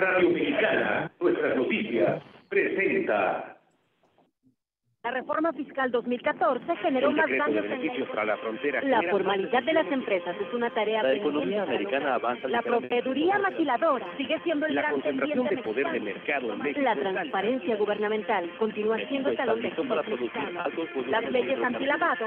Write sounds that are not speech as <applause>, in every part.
Radio Mexicana, nuestras noticias, presenta. La reforma fiscal 2014 generó más daños beneficios en la... frontera. La formalidad de las empresas es una tarea. La economía americana avanza. La propiedad maquiladora sigue siendo el la gran concentración de poder de mercado en México. La transparencia gubernamental continúa siendo el talón Las leyes antilavado.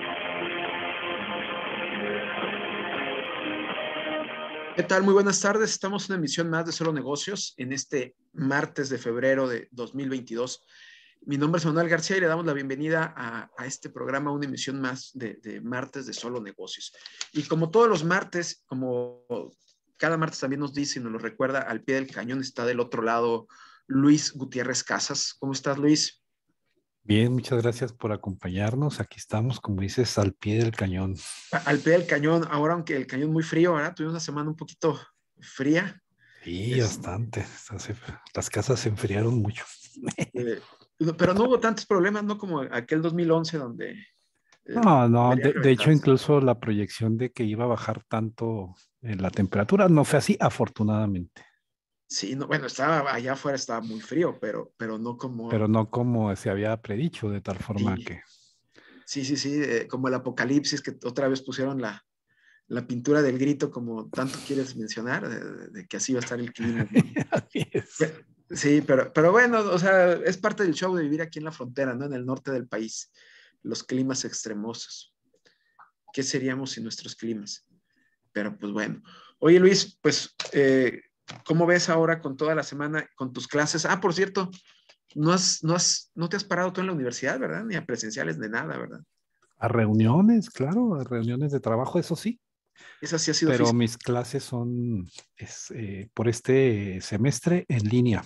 ¿Qué tal? Muy buenas tardes. Estamos en una emisión más de Solo Negocios en este martes de febrero de 2022. Mi nombre es Manuel García y le damos la bienvenida a, este programa, una emisión más de, de, martes de Solo Negocios. Y como todos los martes, como cada martes también nos dice y nos lo recuerda, al pie del cañón está del otro lado Luis Gutiérrez Casas. ¿Cómo estás, Luis? Bien, muchas gracias por acompañarnos. Aquí estamos, como dices, al pie del cañón. Al pie del cañón, ahora aunque el cañón muy frío, ¿verdad? tuvimos una semana un poquito fría. Sí, bastante. Las casas se enfriaron mucho. Eh, pero no hubo tantos problemas, ¿no? Como aquel 2011 donde... Eh, no, no, de, hecho incluso la proyección de que iba a bajar tanto eh, la temperatura no fue así, afortunadamente. Sí, no, bueno, estaba allá afuera, estaba muy frío, pero, pero no como... Pero no como se había predicho de tal forma que... Sí, sí, sí, eh, como el apocalipsis que otra vez pusieron la, pintura del grito como tanto quieres mencionar, de, que así va a estar el clima. <laughs> sí, pero, pero bueno, o sea, es parte del show de vivir aquí en la frontera, ¿no? En el norte del país, los climas extremosos. ¿Qué seríamos sin nuestros climas? Pero pues bueno. Oye Luis, pues... Eh, ¿Cómo ves ahora con toda la semana, con tus clases? Ah, por cierto, no, has, no, has, no te has parado tú en la universidad, ¿verdad? Ni a presenciales, ni nada, ¿verdad? A reuniones, claro, a reuniones de trabajo, eso sí. Eso sí ha sido. Pero mis clases son eh, por este semestre en línea.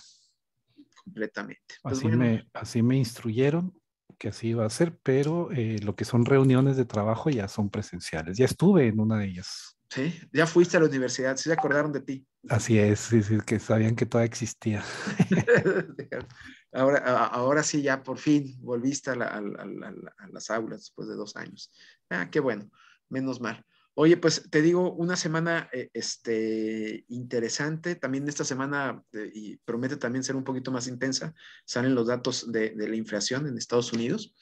Completamente. Pues así, me, así me instruyeron que así iba a ser, pero eh, lo que son reuniones de trabajo ya son presenciales. Ya estuve en una de ellas. Sí, ya fuiste a la universidad, sí se acordaron de ti. Así es, sí, que sabían que todavía existía. <laughs> ahora, ahora sí, ya por fin volviste a, las aulas después de dos años. Ah, qué bueno, menos mal. Oye, pues te digo, una semana eh, este, interesante. También esta semana, eh, y promete también ser un poquito más intensa, salen los datos de, la inflación en Estados Unidos.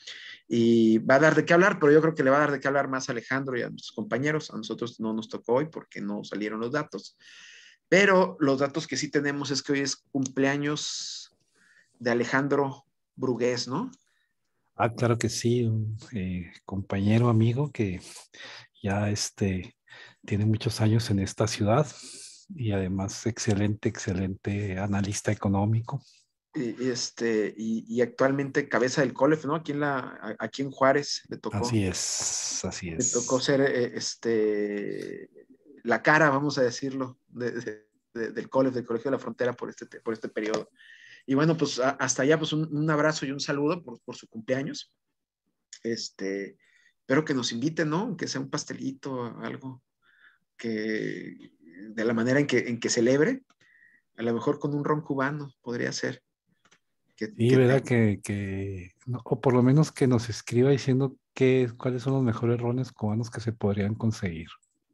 Y va a dar de qué hablar, pero yo creo que le va a dar de qué hablar más a Alejandro y a sus compañeros. A nosotros no nos tocó hoy porque no salieron los datos. Pero los datos que sí tenemos es que hoy es cumpleaños de Alejandro Brugués, ¿no? Ah, claro que sí, un eh, compañero, amigo que ya este, tiene muchos años en esta ciudad y además excelente, excelente analista económico. Y, este, y, actualmente cabeza del COLEF, ¿no? Aquí en, la, aquí en Juárez le tocó. Así es, así es. Le tocó ser eh, este, la cara, vamos a decirlo, del Cole del Colegio de la Frontera por este, por este periodo. Y bueno, pues hasta allá, pues un, abrazo y un saludo por, su cumpleaños. Este, espero que nos inviten, ¿no? Que sea un pastelito, algo que de la manera en que, en que celebre, a lo mejor con un ron cubano podría ser. Que, verdad que, o por lo menos que nos escriba diciendo que, cuáles son los mejores rones cubanos que se podrían conseguir.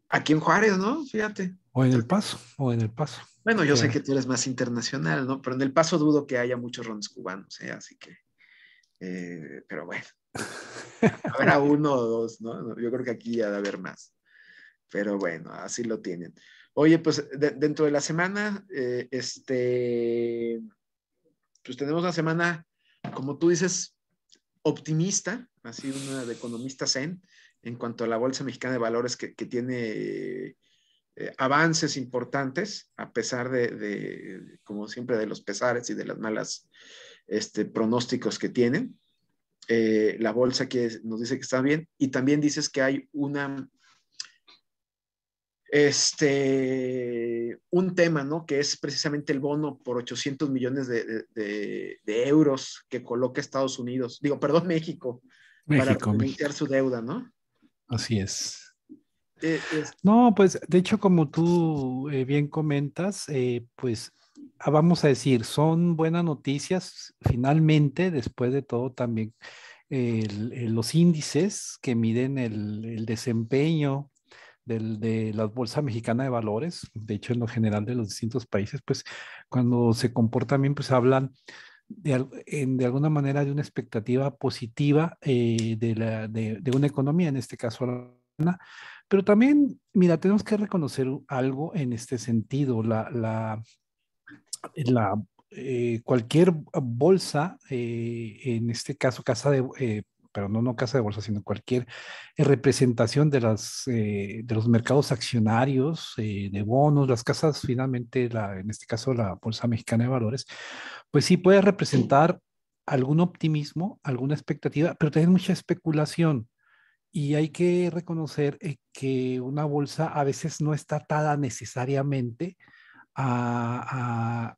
Aquí en Juárez, ¿no? Fíjate. O en El Paso, o en El Paso. Bueno, yo sé que tú eres más internacional, ¿no? Pero en El Paso dudo que haya muchos rondes cubanos, ¿eh? Así que, eh, pero bueno. <laughs> Habrá uno o dos, ¿no? Yo creo que aquí ya debe haber más. Pero bueno, así lo tienen. Oye, pues dentro de la semana, eh, este, pues tenemos una semana, como tú dices, optimista, así una de economista zen, en cuanto a la Bolsa Mexicana de Valores que, tiene eh, avances importantes, a pesar de, como siempre, de los pesares y de las malas este, pronósticos que tienen. Eh, la bolsa que nos dice que está bien y también dices que hay una, este, un tema, ¿no? Que es precisamente el bono por 800 millones de, euros que coloca Estados Unidos, digo, perdón, México, para financiar su deuda, ¿no? Así eh, es. No, pues de hecho, como tú eh, bien comentas, eh, pues ah, vamos a decir, son buenas noticias finalmente, después de todo también los índices que miden el, desempeño de la Bolsa Mexicana de Valores, de hecho en lo general de los distintos países, pues cuando se comportan bien, pues hablan de, en, de alguna manera de una expectativa positiva eh, de, una economía, en este caso pero también, mira, tenemos que reconocer algo en este sentido, la, la, eh, cualquier bolsa, eh, en este caso casa de, pero no, no casa de bolsa, sino cualquier eh, representación de, las, eh, de los mercados accionarios, eh, de bonos, las casas, finalmente, en este caso la Bolsa Mexicana de Valores, pues sí puede representar algún optimismo, alguna expectativa, pero también mucha especulación. Y hay que reconocer que una bolsa a veces no está atada necesariamente a,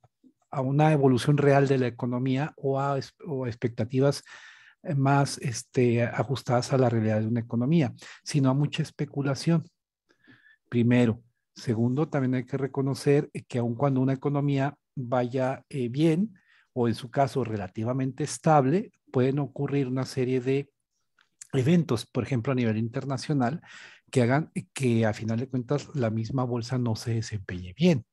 una evolución real de la economía o a, o a expectativas más este, ajustadas a la realidad de una economía, sino a mucha especulación. Primero. Segundo, también hay que reconocer que aun cuando una economía vaya eh, bien, o en su caso relativamente estable, pueden ocurrir una serie de eventos, por ejemplo, a nivel internacional, que hagan que a final de cuentas la misma bolsa no se desempeñe bien.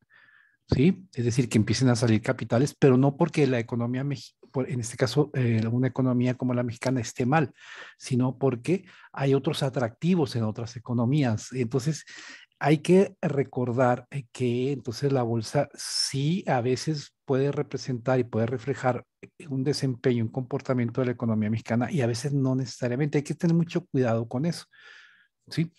¿Sí? Es decir, que empiecen a salir capitales, pero no porque la economía mexicana en este caso, eh, una economía como la mexicana esté mal, sino porque hay otros atractivos en otras economías. Entonces, hay que recordar eh, que entonces la bolsa sí a veces puede representar y puede reflejar eh, un desempeño, un comportamiento de la economía mexicana y a veces no necesariamente. Hay que tener mucho cuidado con eso. ¿sí?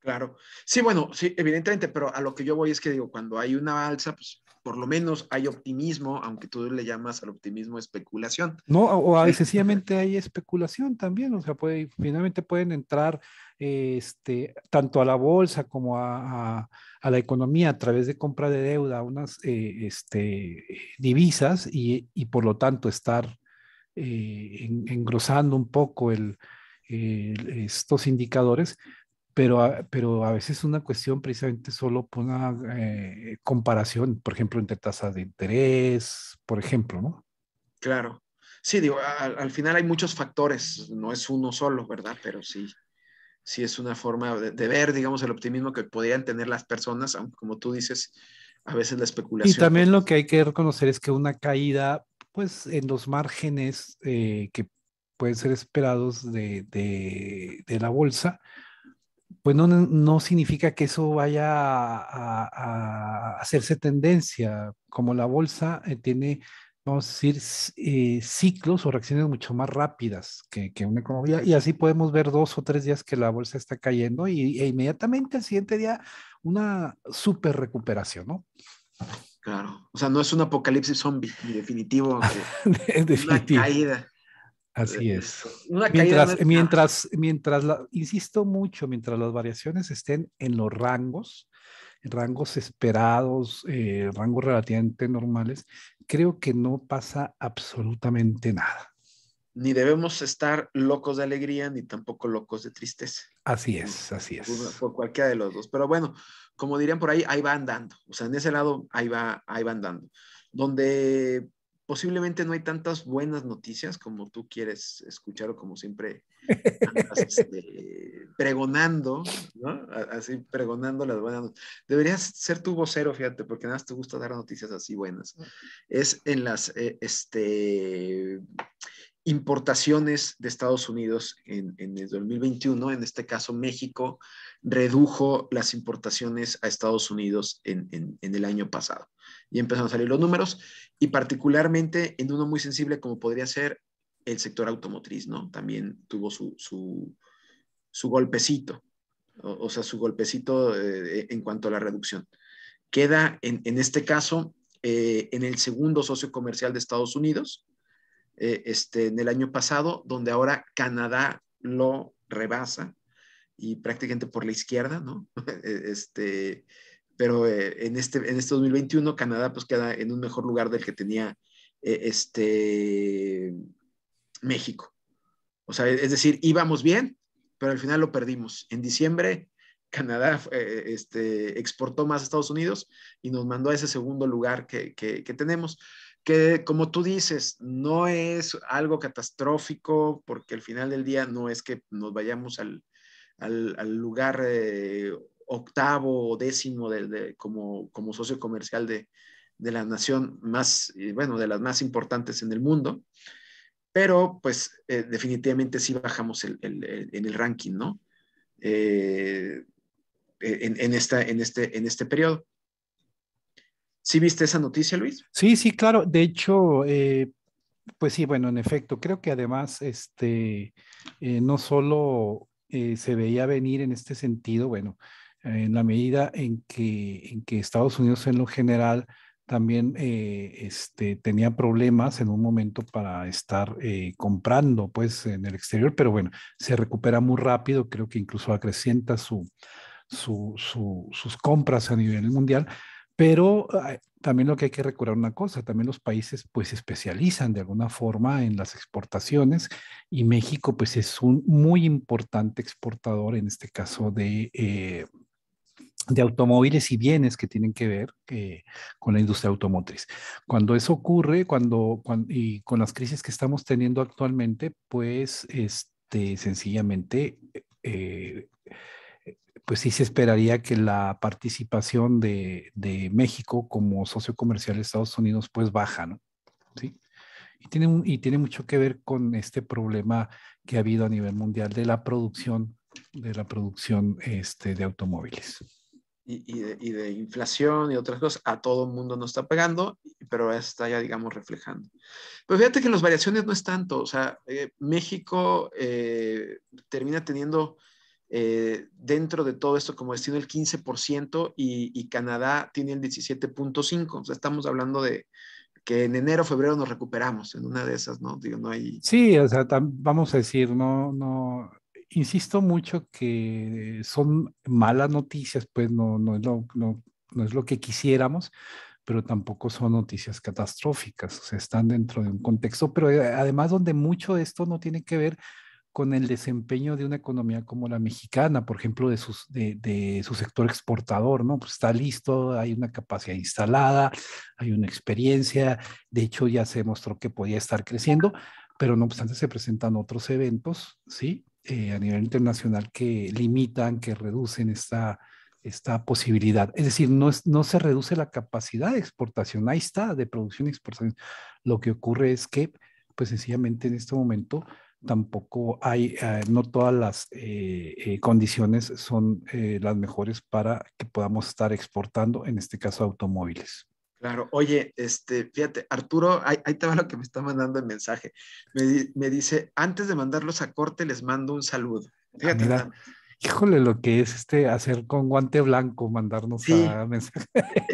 Claro. Sí, bueno, sí, evidentemente, pero a lo que yo voy es que digo, cuando hay una alza, pues por lo menos hay optimismo, aunque tú le llamas al optimismo especulación. No, o, sencillamente hay especulación también, o sea, puede, finalmente pueden entrar este, tanto a la bolsa como a, a, la economía a través de compra de deuda, unas eh, este, divisas y, y, por lo tanto estar eh, engrosando un poco el, estos indicadores pero a, pero a veces una cuestión precisamente solo por una eh, comparación, por ejemplo, entre tasas de interés, por ejemplo, ¿no? Claro. Sí, digo, al, final hay muchos factores, no es uno solo, ¿verdad? Pero sí, sí es una forma de, ver, digamos, el optimismo que podrían tener las personas, como tú dices, a veces la especulación. Y también pues, lo que hay que reconocer es que una caída, pues, en los márgenes eh, que pueden ser esperados de la bolsa, pues no, no significa que eso vaya a, hacerse tendencia, como la bolsa eh, tiene, vamos a decir, eh, ciclos o reacciones mucho más rápidas que, una economía, y así podemos ver dos o tres días que la bolsa está cayendo y, e inmediatamente al siguiente día una super recuperación, ¿no? Claro, o sea, no es un apocalipsis zombie, definitivo, es <laughs> definitivo. una caída. Así eh, es. mientras, mientras, mientras, insisto mucho, mientras las variaciones estén en los rangos, en rangos esperados, eh, rangos relativamente normales, creo que no pasa absolutamente nada. Ni debemos estar locos de alegría, ni tampoco locos de tristeza. Así es, así es. Por, por cualquiera de los dos. Pero bueno, como dirían por ahí, ahí va andando. O sea, en ese lado, ahí va, ahí va andando. Donde posiblemente no hay tantas buenas noticias como tú quieres escuchar o como siempre andas, este, <laughs> pregonando, ¿no? Así pregonando las buenas noticias. Deberías ser tu vocero, fíjate, porque nada más te gusta dar noticias así buenas. Mm. Es en las, eh, este, importaciones de Estados Unidos en, el 2021, en este caso México, redujo las importaciones a Estados Unidos en, el año pasado. Y empezaron a salir los números, y particularmente en uno muy sensible como podría ser el sector automotriz, ¿no? También tuvo su, golpecito, o, sea, su golpecito eh, en cuanto a la reducción. Queda en, este caso eh, en el segundo socio comercial de Estados Unidos, eh, este, en el año pasado, donde ahora Canadá lo rebasa y prácticamente por la izquierda, ¿no? <laughs> E, este, pero eh, en, este, en este 2021 Canadá pues queda en un mejor lugar del que tenía eh, este, México. O sea, es decir, íbamos bien, pero al final lo perdimos. En diciembre Canadá este, exportó más a Estados Unidos y nos mandó a ese segundo lugar que, que, que tenemos que como tú dices, no es algo catastrófico, porque al final del día no es que nos vayamos al, lugar eh, octavo o décimo como, socio comercial de, la nación más, bueno, de las más importantes en el mundo, pero pues eh, definitivamente sí bajamos en el, ranking, ¿no? Eh, en, esta, en, este, en este periodo. ¿Sí viste esa noticia, Luis? Sí, sí, claro. De hecho, eh, pues sí, bueno, en efecto, creo que además, este, eh, no solo eh, se veía venir en este sentido, bueno, en la medida en que, en que Estados Unidos en lo general también este, tenía problemas en un momento para estar comprando pues en el exterior, pero bueno, se recupera muy rápido, creo que incluso acrecienta sus compras a nivel mundial. Pero también lo que hay que recordar una cosa, también los países pues se especializan de alguna forma en las exportaciones y México pues es un muy importante exportador en este caso de, eh, de automóviles y bienes que tienen que ver eh, con la industria automotriz. Cuando eso ocurre, cuando, y con las crisis que estamos teniendo actualmente, pues este, sencillamente... Eh, pues sí se esperaría que la participación de, de México como socio comercial de Estados Unidos pues baja, ¿no? Sí. Y tiene, y tiene mucho que ver con este problema que ha habido a nivel mundial de la producción, de la producción este, de automóviles. Y, y, de, inflación y otras cosas, a todo el mundo nos está pegando, pero está ya, digamos, reflejando. Pero fíjate que las variaciones no es tanto, o sea, eh, México eh, termina teniendo eh, dentro de todo esto como destino el 15% y, y, Canadá tiene el 17.5%. O sea, estamos hablando de que en enero, febrero nos recuperamos en una de esas, ¿no? Digo, no hay... Sí, o sea, vamos a decir, no, no, insisto mucho que son malas noticias, pues no, no, es lo, no, no es lo que quisiéramos, pero tampoco son noticias catastróficas, o sea, están dentro de un contexto, pero eh, además donde mucho esto no tiene que ver con el desempeño de una economía como la mexicana, por ejemplo, de, sus, de, su sector exportador, ¿no? Pues está listo, hay una capacidad instalada, hay una experiencia, de hecho ya se demostró que podía estar creciendo, pero no obstante se presentan otros eventos, ¿sí? Eh, a nivel internacional que limitan, que reducen esta, esta posibilidad. Es decir, no, es, no se reduce la capacidad de exportación, ahí está, de producción y exportación. Lo que ocurre es que, pues sencillamente en este momento, tampoco hay, eh, no todas las eh, eh, condiciones son las mejores para que podamos estar exportando, en este caso automóviles. Claro, oye, este, fíjate, Arturo, ahí, ahí te lo que me está mandando el mensaje. Me, dice, antes de mandarlos a corte, les mando un saludo. Ah, fíjate, híjole, lo que es este hacer con guante blanco, mandarnos a mensaje.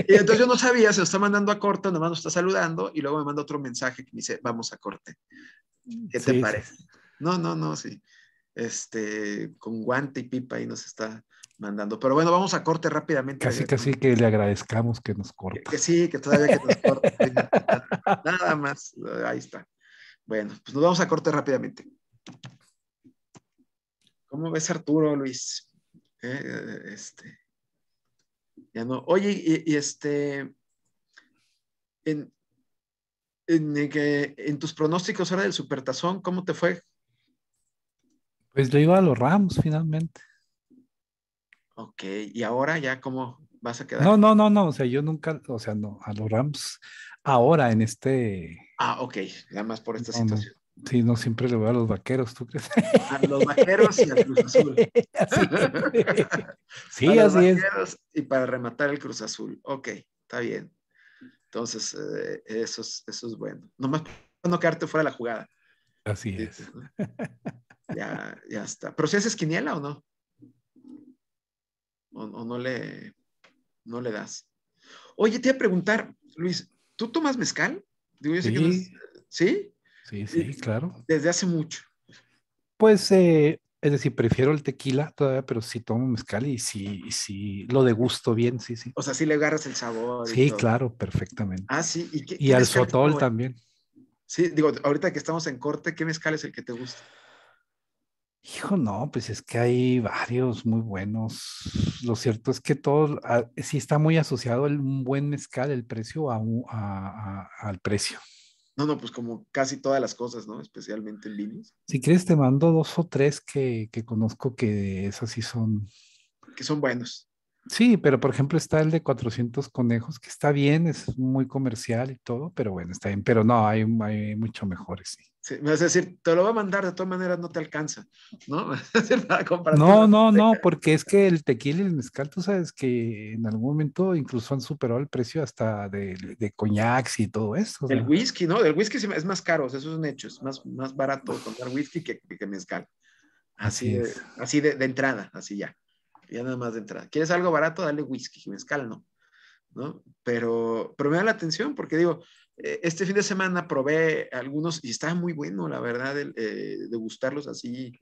Y entonces yo no sabía, se lo está mandando a corte, nomás nos está saludando y luego me manda otro mensaje que me dice, vamos a corte. ¿Qué te parece? No, no, no, sí. Este, con guante y pipa ahí nos está mandando. Pero bueno, vamos a corte rápidamente. Casi, casi que le agradezcamos que nos corte. Que, sí, que todavía que nos corte. Nada más, ahí está. Bueno, pues nos vamos a corte rápidamente. ¿Cómo ves Arturo, Luis? Eh, eh, este, ya no. Oye, y, este, en, en, en, eh, en, tus pronósticos ahora del Supertazón, ¿cómo te fue? Pues le iba a los Rams finalmente. Ok, y ahora ya cómo vas a quedar. No, no, no, no, o sea, yo nunca, o sea, no, a los Rams ahora en este. Ah, ok, nada más por esta situación. Sí, no siempre le voy a los vaqueros, ¿tú crees? A los vaqueros y al Cruz Azul. Así <laughs> sí, a así es. Y para rematar el Cruz Azul. Ok, está bien. Entonces, eh, eso, es, eso es bueno. Nomás no quedarte fuera de la jugada. Así es. <laughs> Ya, ya está. ¿Pero si haces quiniela o no? O, no le no le das. Oye, te iba a preguntar, Luis, ¿tú tomas mezcal? Digo, yo sé sí. ¿Sí? Sí, sí, claro. Desde hace mucho. Pues, eh, es decir, prefiero el tequila todavía, pero sí tomo mezcal y sí, sí lo degusto bien, sí, sí. O sea, sí le agarras el sabor. Sí, claro, perfectamente. Ah, sí. Y, al sotol también. Sí, digo, ahorita que estamos en corte, ¿qué mezcal es el que te gusta? Hijo, no, pues es que hay varios muy buenos. Lo cierto es que todo, ah, sí está muy asociado el, buen mezcal, el precio a, al precio. No, no, pues como casi todas las cosas, ¿no? Especialmente en vinos. Si quieres, te mando dos o tres que, que conozco que esas sí son. Que son buenos. Sí, pero por ejemplo está el de 400 conejos, que está bien, es muy comercial y todo, pero bueno, está bien. Pero no, hay, mucho mejor sí. Es decir, te lo va a mandar, de todas maneras no te alcanza, ¿no? <laughs> no, no, no, porque es que el tequila y el mezcal, tú sabes que en algún momento incluso han superado el precio hasta de, de coñacs y todo eso. El whisky, ¿no? El whisky es más caro, eso es un hecho, es más, más barato comprar whisky que, que mezcal. Así, de entrada, así ya ya nada más de entrada. ¿Quieres algo barato? Dale whisky, mezcal, no. ¿No? Pero, pero me da la atención porque digo, eh, este fin de semana probé algunos y estaba muy bueno, la verdad, eh, de gustarlos así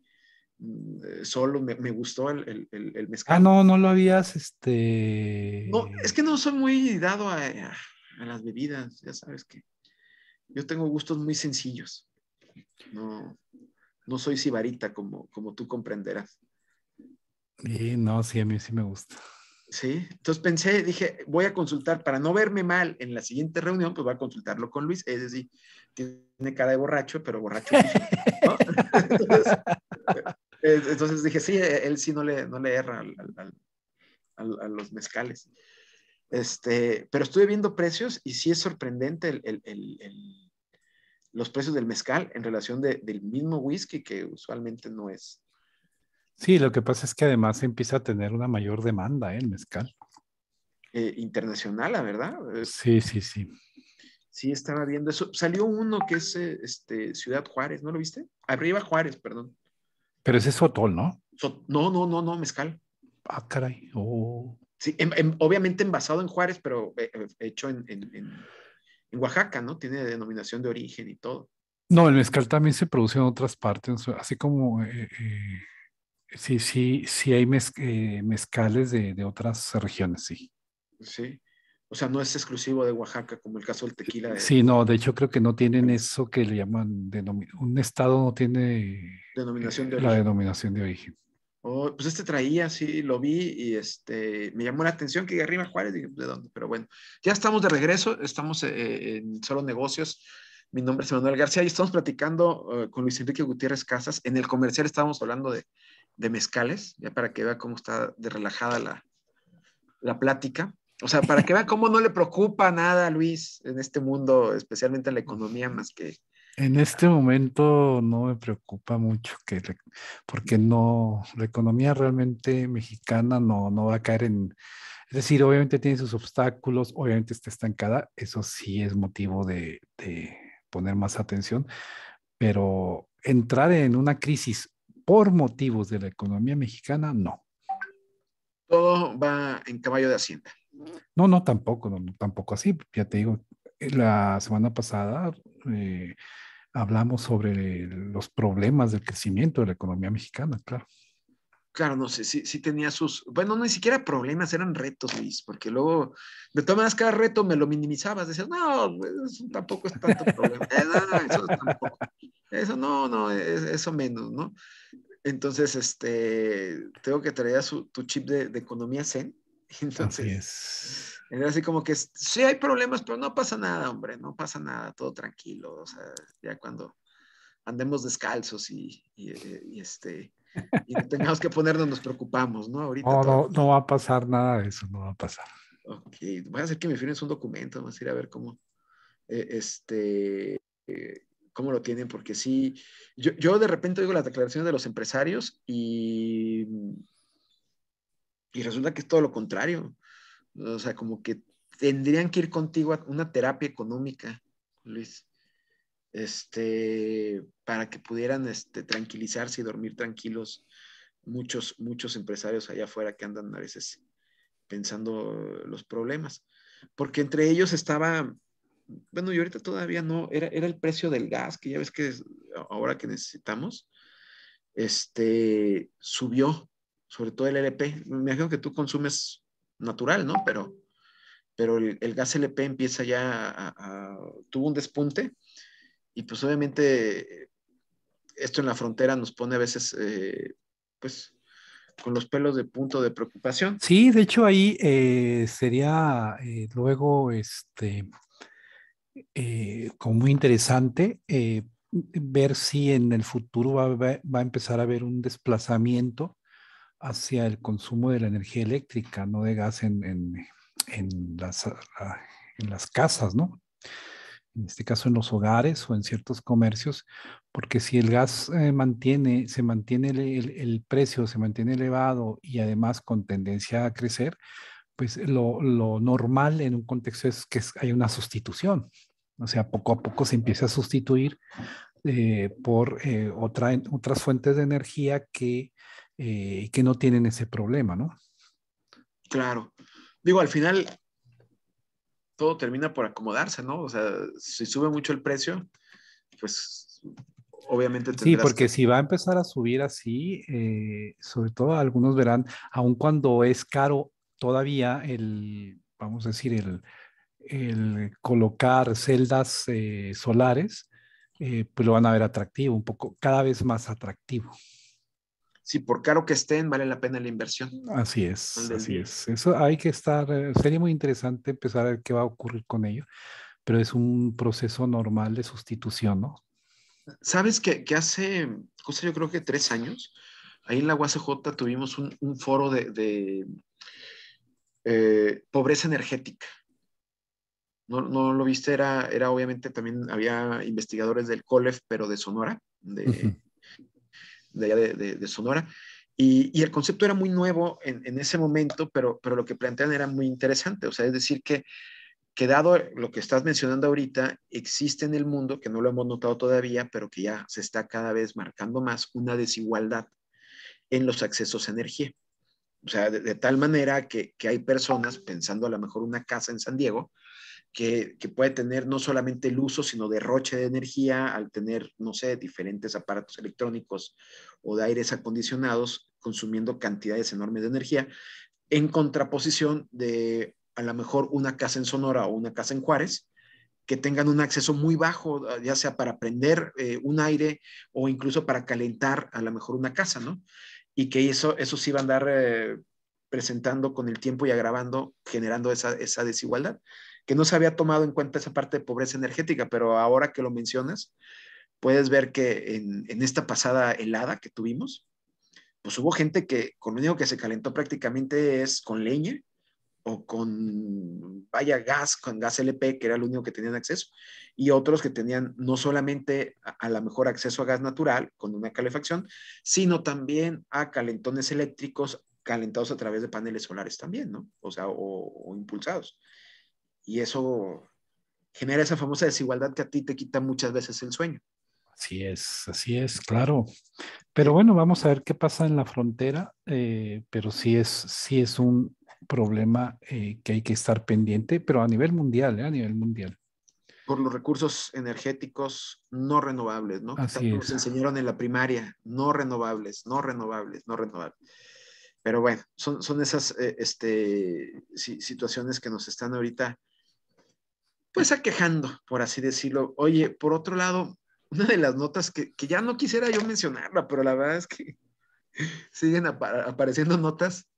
mm, eh, solo. Me, gustó el, el, mezcal. Ah, no, no lo habías, este... No, es que no soy muy dado a, a, las bebidas, ya sabes que yo tengo gustos muy sencillos. No, no soy sibarita como, como tú comprenderás. Y no, sí, a mí sí me gusta. Sí, entonces pensé, dije, voy a consultar para no verme mal en la siguiente reunión, pues voy a consultarlo con Luis. Es decir, tiene cara de borracho, pero borracho. <laughs> Eh, entonces, dije, sí, eh, él sí no le, erra a los mezcales. Este, pero estuve viendo precios y sí es sorprendente los precios del mezcal en relación del mismo whisky que usualmente no es, Sí, lo que pasa es que además empieza a tener una mayor demanda ¿eh? el mezcal. Eh, internacional, la verdad. Eh. Sí, sí, sí. Sí, estaba viendo eso. Salió uno que es eh, este, Ciudad Juárez, ¿no lo viste? Arriba Juárez, perdón. Pero ese es Sotol, ¿no? no, no, no, no, mezcal. Ah, caray. Oh. Sí, em, em, obviamente envasado en Juárez, pero hecho en, en, Oaxaca, ¿no? Tiene denominación de origen y todo. No, el mezcal también se produce en otras partes, así como Sí, sí, sí hay eh, mezcales de, otras regiones, sí. Sí. O sea, no es exclusivo de Oaxaca, como el caso del eh, tequila. Sí, no, de hecho creo que no tienen eso que le llaman, un estado no tiene denominación de eh, la denominación de origen. Oh, pues este traía, sí, lo vi y este, me llamó la atención que arriba Juárez, ¿de dónde? Pero bueno, ya estamos de regreso, estamos en Solo Negocios. Mi nombre es Manuel García y estamos platicando con Luis Enrique Gutiérrez Casas. En el comercial estábamos hablando de de mezcales, ya para que vea cómo está de relajada la, la plática. O sea, para que vea cómo no le preocupa nada Luis en este mundo, especialmente en la economía, más que... En este momento no me preocupa mucho, que porque no, la economía realmente mexicana no, no va a caer en... Es decir, obviamente tiene sus obstáculos, obviamente está estancada, eso sí es motivo de, de poner más atención, pero entrar en una crisis por motivos de la economía mexicana, no. Todo va en caballo de hacienda. No, no, tampoco, no, tampoco así. Ya te digo, eh, la semana pasada eh, hablamos sobre los problemas del crecimiento de la economía mexicana, claro. Claro, no sé, sí, tenía sus, bueno, no ni siquiera problemas, eran retos, Luis, porque luego, de todas maneras, cada reto me lo minimizabas, decías, no, pues, tampoco es tanto problema, <laughs> eh, eso tampoco. Eso no, no, eso menos, ¿no? Entonces, este, tengo que traer su, tu chip de, economía zen. <laughs> Entonces, así es. era así como que sí hay problemas, pero no pasa nada, hombre, no pasa nada, todo tranquilo. O sea, ya cuando andemos descalzos y, eh, este y no tengamos que ponernos, nos preocupamos, ¿no? Ahorita no, no, va a pasar nada de eso, no va a pasar. Ok, voy a hacer que me firmes un documento, vamos a ir a ver cómo, eh, este, eh, cómo lo tienen, porque sí, yo, yo de repente oigo las declaraciones de los empresarios y, y resulta que es todo lo contrario. O sea, como que tendrían que ir contigo a una terapia económica, Luis, este, para que pudieran este, tranquilizarse y dormir tranquilos muchos, muchos empresarios allá afuera que andan a veces pensando los problemas. Porque entre ellos estaba bueno, y ahorita todavía no, era, era el precio del gas, que ya ves que ahora que necesitamos, este, subió, sobre todo el LP. Me imagino que tú consumes natural, ¿no? Pero, pero el, gas LP empieza ya a, tuvo un despunte y pues obviamente esto en la frontera nos pone a veces, eh, pues, con los pelos de punto de preocupación. Sí, de hecho ahí eh, sería eh, luego este eh, como muy interesante eh, ver si en el futuro va, va, a empezar a haber un desplazamiento hacia el consumo de la energía eléctrica, no de gas en, en, en, las, ah, en las casas, ¿no? en este caso en los hogares o en ciertos comercios, porque si el gas eh, mantiene, se mantiene el, el, precio, se mantiene elevado y además con tendencia a crecer, pues lo, normal en un contexto es que hay una sustitución. O sea, poco a poco se empieza a sustituir eh, por eh, otras fuentes de energía que, eh, que no tienen ese problema, ¿no? Claro. Digo, al final todo termina por acomodarse, ¿no? O sea, si sube mucho el precio, pues obviamente Sí, porque si va a empezar a subir así, sobre todo algunos verán, aun cuando es caro todavía el, vamos a decir, el, colocar celdas eh, solares, eh, pues lo van a ver atractivo, un poco, cada vez más atractivo. Sí, por caro que estén, vale la pena la inversión. Así es, así es. Eso hay que estar, eh, sería muy interesante empezar a ver qué va a ocurrir con ello, pero es un proceso normal de sustitución, ¿no? Sabes que, hace, cosa yo creo que tres años, ahí en la UACJ tuvimos un, foro de eh, pobreza energética. No, lo viste, era, era obviamente también había investigadores del COLEF, pero de Sonora, de, allá de, Sonora. Y, el concepto era muy nuevo en, ese momento, pero, pero lo que plantean era muy interesante. O sea, es decir, que, que dado lo que estás mencionando ahorita, existe en el mundo, que no lo hemos notado todavía, pero que ya se está cada vez marcando más, una desigualdad en los accesos a energía. O sea, de, tal manera que, hay personas, pensando a lo mejor una casa en San Diego, que, puede tener no solamente el uso, sino derroche de energía al tener, no sé, diferentes aparatos electrónicos o de aires acondicionados consumiendo cantidades enormes de energía, en contraposición de a lo mejor una casa en Sonora o una casa en Juárez, que tengan un acceso muy bajo, ya sea para prender eh, un aire o incluso para calentar a lo mejor una casa, ¿no? y que eso, eso sí a andar eh, presentando con el tiempo y agravando, generando esa, desigualdad, que no se había tomado en cuenta esa parte de pobreza energética, pero ahora que lo mencionas, puedes ver que en, en esta pasada helada que tuvimos, pues hubo gente que con lo único que se calentó prácticamente es con leña o con, vaya, gas, con gas LP, que era el único que tenían acceso, y otros que tenían no solamente a, la lo mejor acceso a gas natural con una calefacción, sino también a calentones eléctricos calentados a través de paneles solares también, ¿no? O sea, o, impulsados. Y eso genera esa famosa desigualdad que a ti te quita muchas veces el sueño. Así es, así es, claro. Pero bueno, vamos a ver qué pasa en la frontera, eh, pero sí es, sí es un, problema eh, que hay que estar pendiente, pero a nivel mundial, ¿eh? a nivel mundial. Por los recursos energéticos no renovables, ¿no? Así nos enseñaron en la primaria, no renovables, no renovables, no renovables. Pero bueno, son, son esas eh, este, situaciones que nos están ahorita, pues aquejando, por así decirlo. Oye, por otro lado, una de las notas que, ya no quisiera yo mencionarla, pero la verdad es que <laughs> siguen apareciendo notas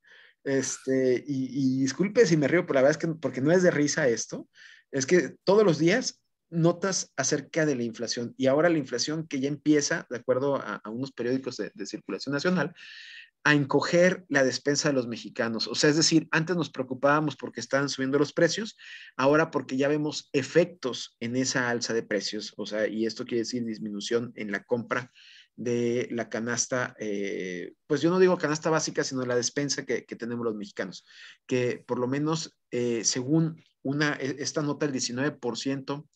este, y, disculpe si me río, pero la verdad es que porque no es de risa esto, es que todos los días notas acerca de la inflación y ahora la inflación que ya empieza, de acuerdo a, unos periódicos de, de, circulación nacional, a encoger la despensa de los mexicanos. O sea, es decir, antes nos preocupábamos porque estaban subiendo los precios, ahora porque ya vemos efectos en esa alza de precios, o sea, y esto quiere decir disminución en la compra de la canasta, eh, pues yo no digo canasta básica, sino la despensa que, tenemos los mexicanos, que por lo menos eh, según una, e, esta nota, el 19%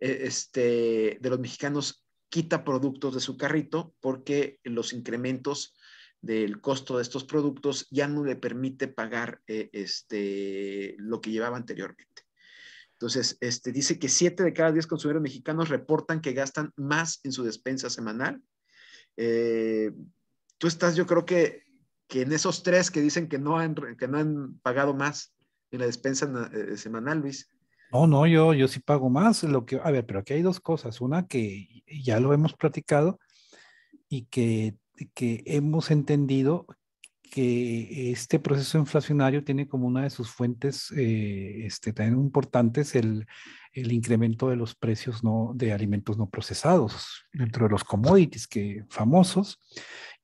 eh, este, de los mexicanos quita productos de su carrito porque los incrementos del costo de estos productos ya no le permite pagar este, lo que llevaba anteriormente. Entonces, este, dice que 7 de cada 10 consumidores mexicanos reportan que gastan más en su despensa semanal eh, tú estás, yo creo que, que, en esos tres que dicen que no han, que no han pagado más en la despensa eh, semanal, Luis. No, no, yo, yo sí pago más. Lo que, a ver, pero aquí hay dos cosas. Una que ya lo hemos platicado y que, que hemos entendido que este proceso inflacionario tiene como una de sus fuentes eh, este, tan importantes el, el, incremento de los precios no, de alimentos no procesados dentro de los commodities que, famosos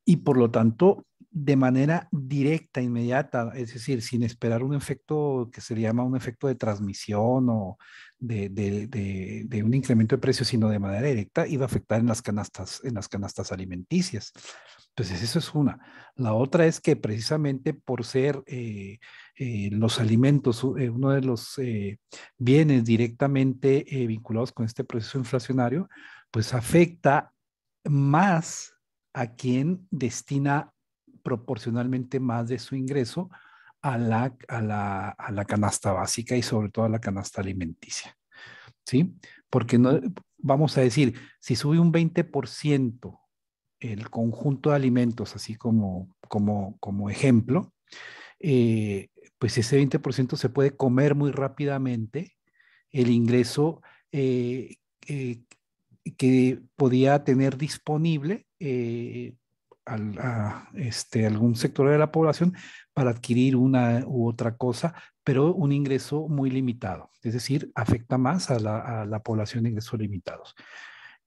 y por lo tanto de manera directa, inmediata, es decir, sin esperar un efecto que se llama un efecto de transmisión o de, un incremento de precios, sino de manera directa, iba a afectar en las canastas, en las canastas alimenticias. Entonces, eso es una. La otra es que precisamente por ser eh, eh, los alimentos eh, uno de los bienes directamente vinculados con este proceso inflacionario, pues afecta más a quien destina proporcionalmente más de su ingreso a la, a la, a la canasta básica y sobre todo a la canasta alimenticia. ¿Sí? Porque no, vamos a decir, si sube un 20% el conjunto de alimentos, así como, como, como ejemplo, eh, pues ese 20% se puede comer muy rápidamente el ingreso eh, eh, que podía tener disponible al, este, algún sector de la población para adquirir una u otra cosa, pero un ingreso muy limitado, es decir, afecta más a la, población de ingresos limitados.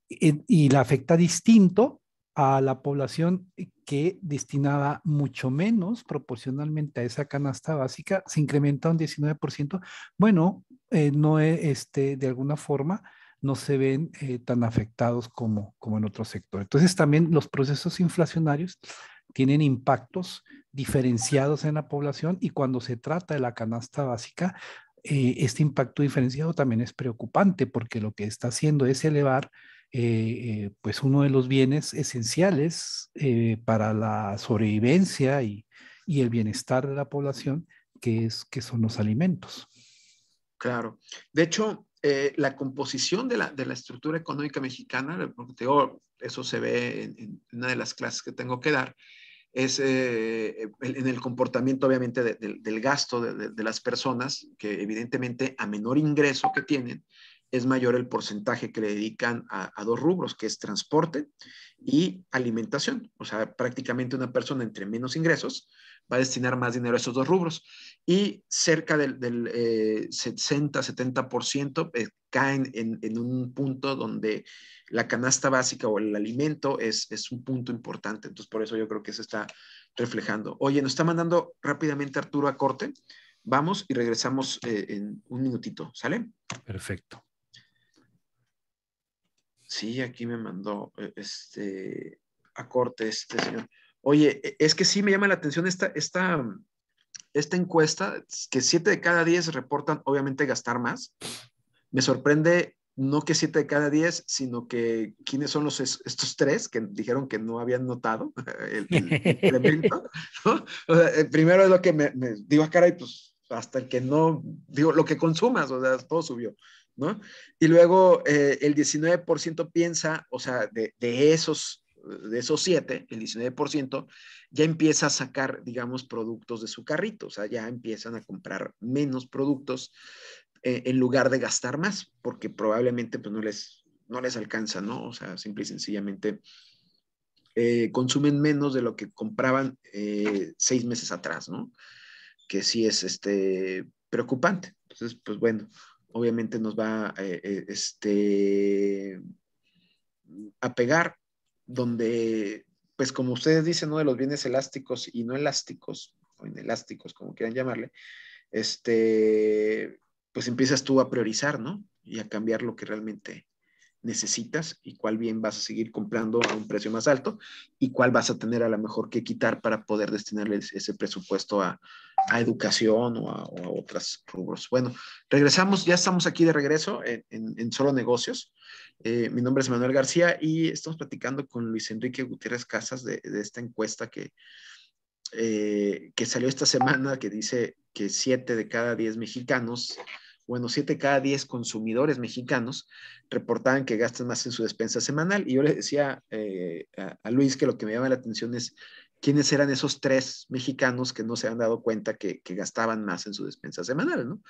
Y, la afecta distinto a la población que destinaba mucho menos proporcionalmente a esa canasta básica, se incrementa un 19%. Bueno, eh, no eh, es este, de alguna forma no se ven eh, tan afectados como, como en otros sectores. Entonces también los procesos inflacionarios tienen impactos diferenciados en la población y cuando se trata de la canasta básica, eh, este impacto diferenciado también es preocupante porque lo que está haciendo es elevar eh, pues uno de los bienes esenciales para la sobrevivencia y, y, el bienestar de la población, que, es, que son los alimentos. Claro. De hecho, eh, la composición de la, de la, estructura económica mexicana, porque eso se ve en, una de las clases que tengo que dar, es eh, en el comportamiento obviamente del gasto de, las personas, que evidentemente a menor ingreso que tienen, es mayor el porcentaje que le dedican a, dos rubros, que es transporte y alimentación. O sea, prácticamente una persona entre menos ingresos va a destinar más dinero a esos dos rubros. Y cerca del, 60-70% eh, eh, caen en, un punto donde la canasta básica o el alimento es, un punto importante. Entonces, por eso yo creo que se está reflejando. Oye, nos está mandando rápidamente Arturo a corte. Vamos y regresamos eh, en un minutito. ¿Sale? Perfecto. Sí, aquí me mandó e, este a corte este señor. Oye, e, es que sí me llama la atención esta, esta, mm, esta encuesta, que 7 de cada 10 reportan obviamente gastar más. Me sorprende no que 7 de cada 10, sino que quiénes son los, estos tres que dijeron que no habían notado <laughs> el, <laughs> O sea, eh, primero es lo que me, me digo, cara ah, caray, pues hasta el que no, digo, lo que consumas, o sea, todo subió. Y luego eh, el 19% piensa, o sea, de, esos de esos 7, el 19%, ya empieza a sacar, digamos, productos de su carrito, o sea, ya empiezan a comprar menos productos eh, en lugar de gastar más, porque probablemente pues, no, les, no les alcanza, ¿no? O sea, simple y sencillamente eh, consumen menos de lo que compraban seis meses atrás, ¿no? Que sí es este, preocupante. Entonces, pues bueno, obviamente nos va eh, eh, este, a pegar donde, pues como ustedes dicen, ¿no? De los bienes elásticos y no elásticos, o inelásticos, como quieran llamarle, este, pues empiezas tú a priorizar, ¿no? Y a cambiar lo que realmente necesitas y cuál bien vas a seguir comprando a un precio más alto y cuál vas a tener a lo mejor que quitar para poder destinarle ese presupuesto a, a educación o a, otras rubros. Bueno, regresamos, ya estamos aquí de regreso en, en, Solo Negocios. Eh, mi nombre es Manuel García y estamos platicando con Luis Enrique Gutiérrez Casas de, de esta encuesta que, eh, que salió esta semana que dice que siete de cada diez mexicanos bueno, 7 cada 10 consumidores mexicanos reportaban que gastan más en su despensa semanal. Y yo le decía eh, a, Luis que lo que me llama la atención es quiénes eran esos tres mexicanos que no se han dado cuenta que, gastaban más en su despensa semanal, ¿no?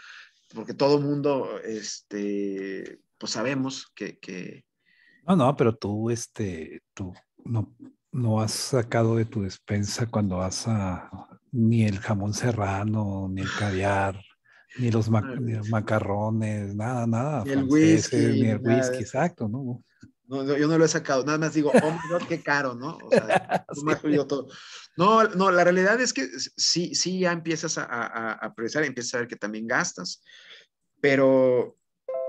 Porque todo mundo, este, pues sabemos que, No, no, pero tú, este, no, no has sacado de tu despensa cuando vas a ni el jamón serrano, ni el caviar, ni los pues. macarrones, nada, nada. Ni el whisky. Ni el whisky, exacto, ¿no? No, Yo no lo he sacado, nada más digo, oh qué caro, ¿no? O sea, <laughs> todo. No, no, la realidad es que sí, sí, ya empiezas a, a, a empiezas a ver que también gastas, pero,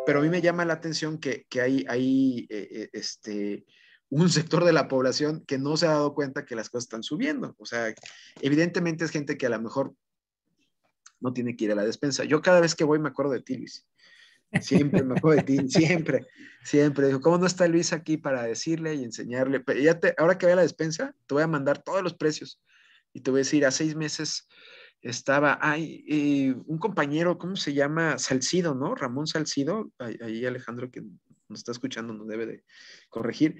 pero a mí me llama la atención que, que hay, hay eh, eh, este, un sector de la población que no se ha dado cuenta que las cosas están subiendo. O sea, evidentemente es gente que a lo mejor no tiene que ir a la despensa. Yo cada vez que voy me acuerdo de ti, Luis. Siempre me acuerdo de ti, <laughs> siempre, siempre. digo ¿cómo no está Luis aquí para decirle y enseñarle? ya te, ahora que a la despensa, te voy a mandar todos los precios y te voy a decir, a seis meses estaba, ay, un compañero, ¿cómo se llama? Salcido, ¿no? Ramón Salcido, ahí Alejandro que nos está escuchando nos debe de corregir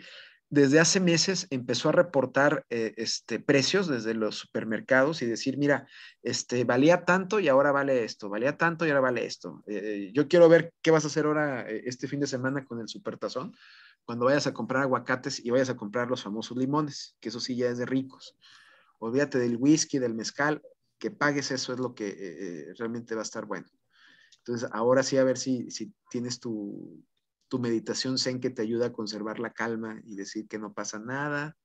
desde hace meses empezó a reportar eh, este, precios desde los supermercados y decir, mira, este, valía tanto y ahora vale esto, valía tanto y ahora vale esto. Eh, yo quiero ver qué vas a hacer ahora eh, este fin de semana con el supertazón, cuando vayas a comprar aguacates y vayas a comprar los famosos limones, que eso sí ya es de ricos. Olvídate del whisky, del mezcal, que pagues eso es lo que realmente va a estar bueno. Entonces, ahora sí, a ver si tienes tu, tu meditación zen que te ayuda a conservar la calma y decir que no pasa nada,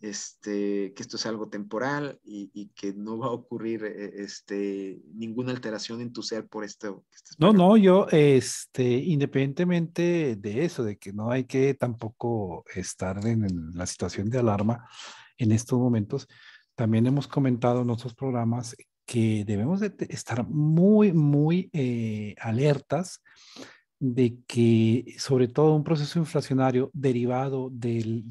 este, que esto es algo temporal y, que no va a ocurrir eh, este, ninguna alteración en tu ser por esto. no, no, yo, este, independientemente de eso, de que no hay que tampoco estar en, la situación de alarma en estos momentos, también hemos comentado en otros programas que debemos de estar muy, muy eh, alertas de que sobre todo un proceso inflacionario derivado del,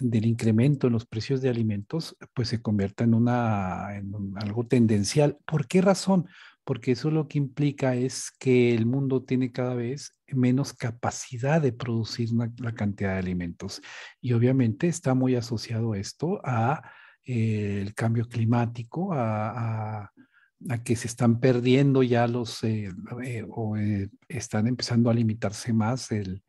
incremento en los precios de alimentos, pues se convierta en, una, en algo tendencial. ¿Por qué razón? Porque eso lo que implica es que el mundo tiene cada vez menos capacidad de producir la cantidad de alimentos. Y obviamente está muy asociado esto a eh, el cambio climático, a a que se están perdiendo ya los, eh, eh, o eh, están empezando a limitarse más el,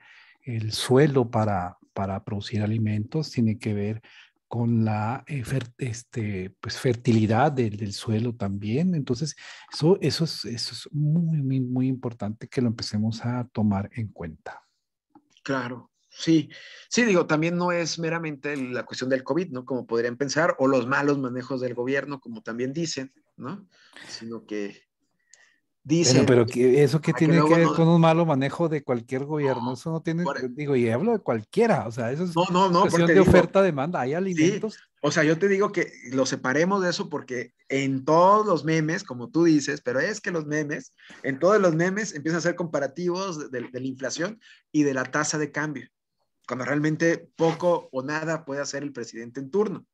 suelo para, para, producir alimentos, tiene que ver con la este, pues, fertilidad del, suelo también. Entonces, eso, eso, es, eso es muy, muy, muy importante que lo empecemos a tomar en cuenta. Claro, Sí, sí, digo, también no es meramente la cuestión del COVID, ¿no? Como podrían pensar, o los malos manejos del gobierno, como también dicen, ¿no? Sino que dice... Pero, que, eso que tiene que, ver con un malo manejo de cualquier gobierno, eso no tiene, e-, digo, y hablo de cualquiera, o sea, eso es no, no, no, cuestión de oferta-demanda, hay alimentos. o sea, yo te digo que lo separemos de eso porque en todos los memes, como tú dices, pero es que los memes, en todos los memes empiezan a ser comparativos de la inflación y de la tasa de cambio, cuando realmente poco o nada puede hacer el presidente en turno.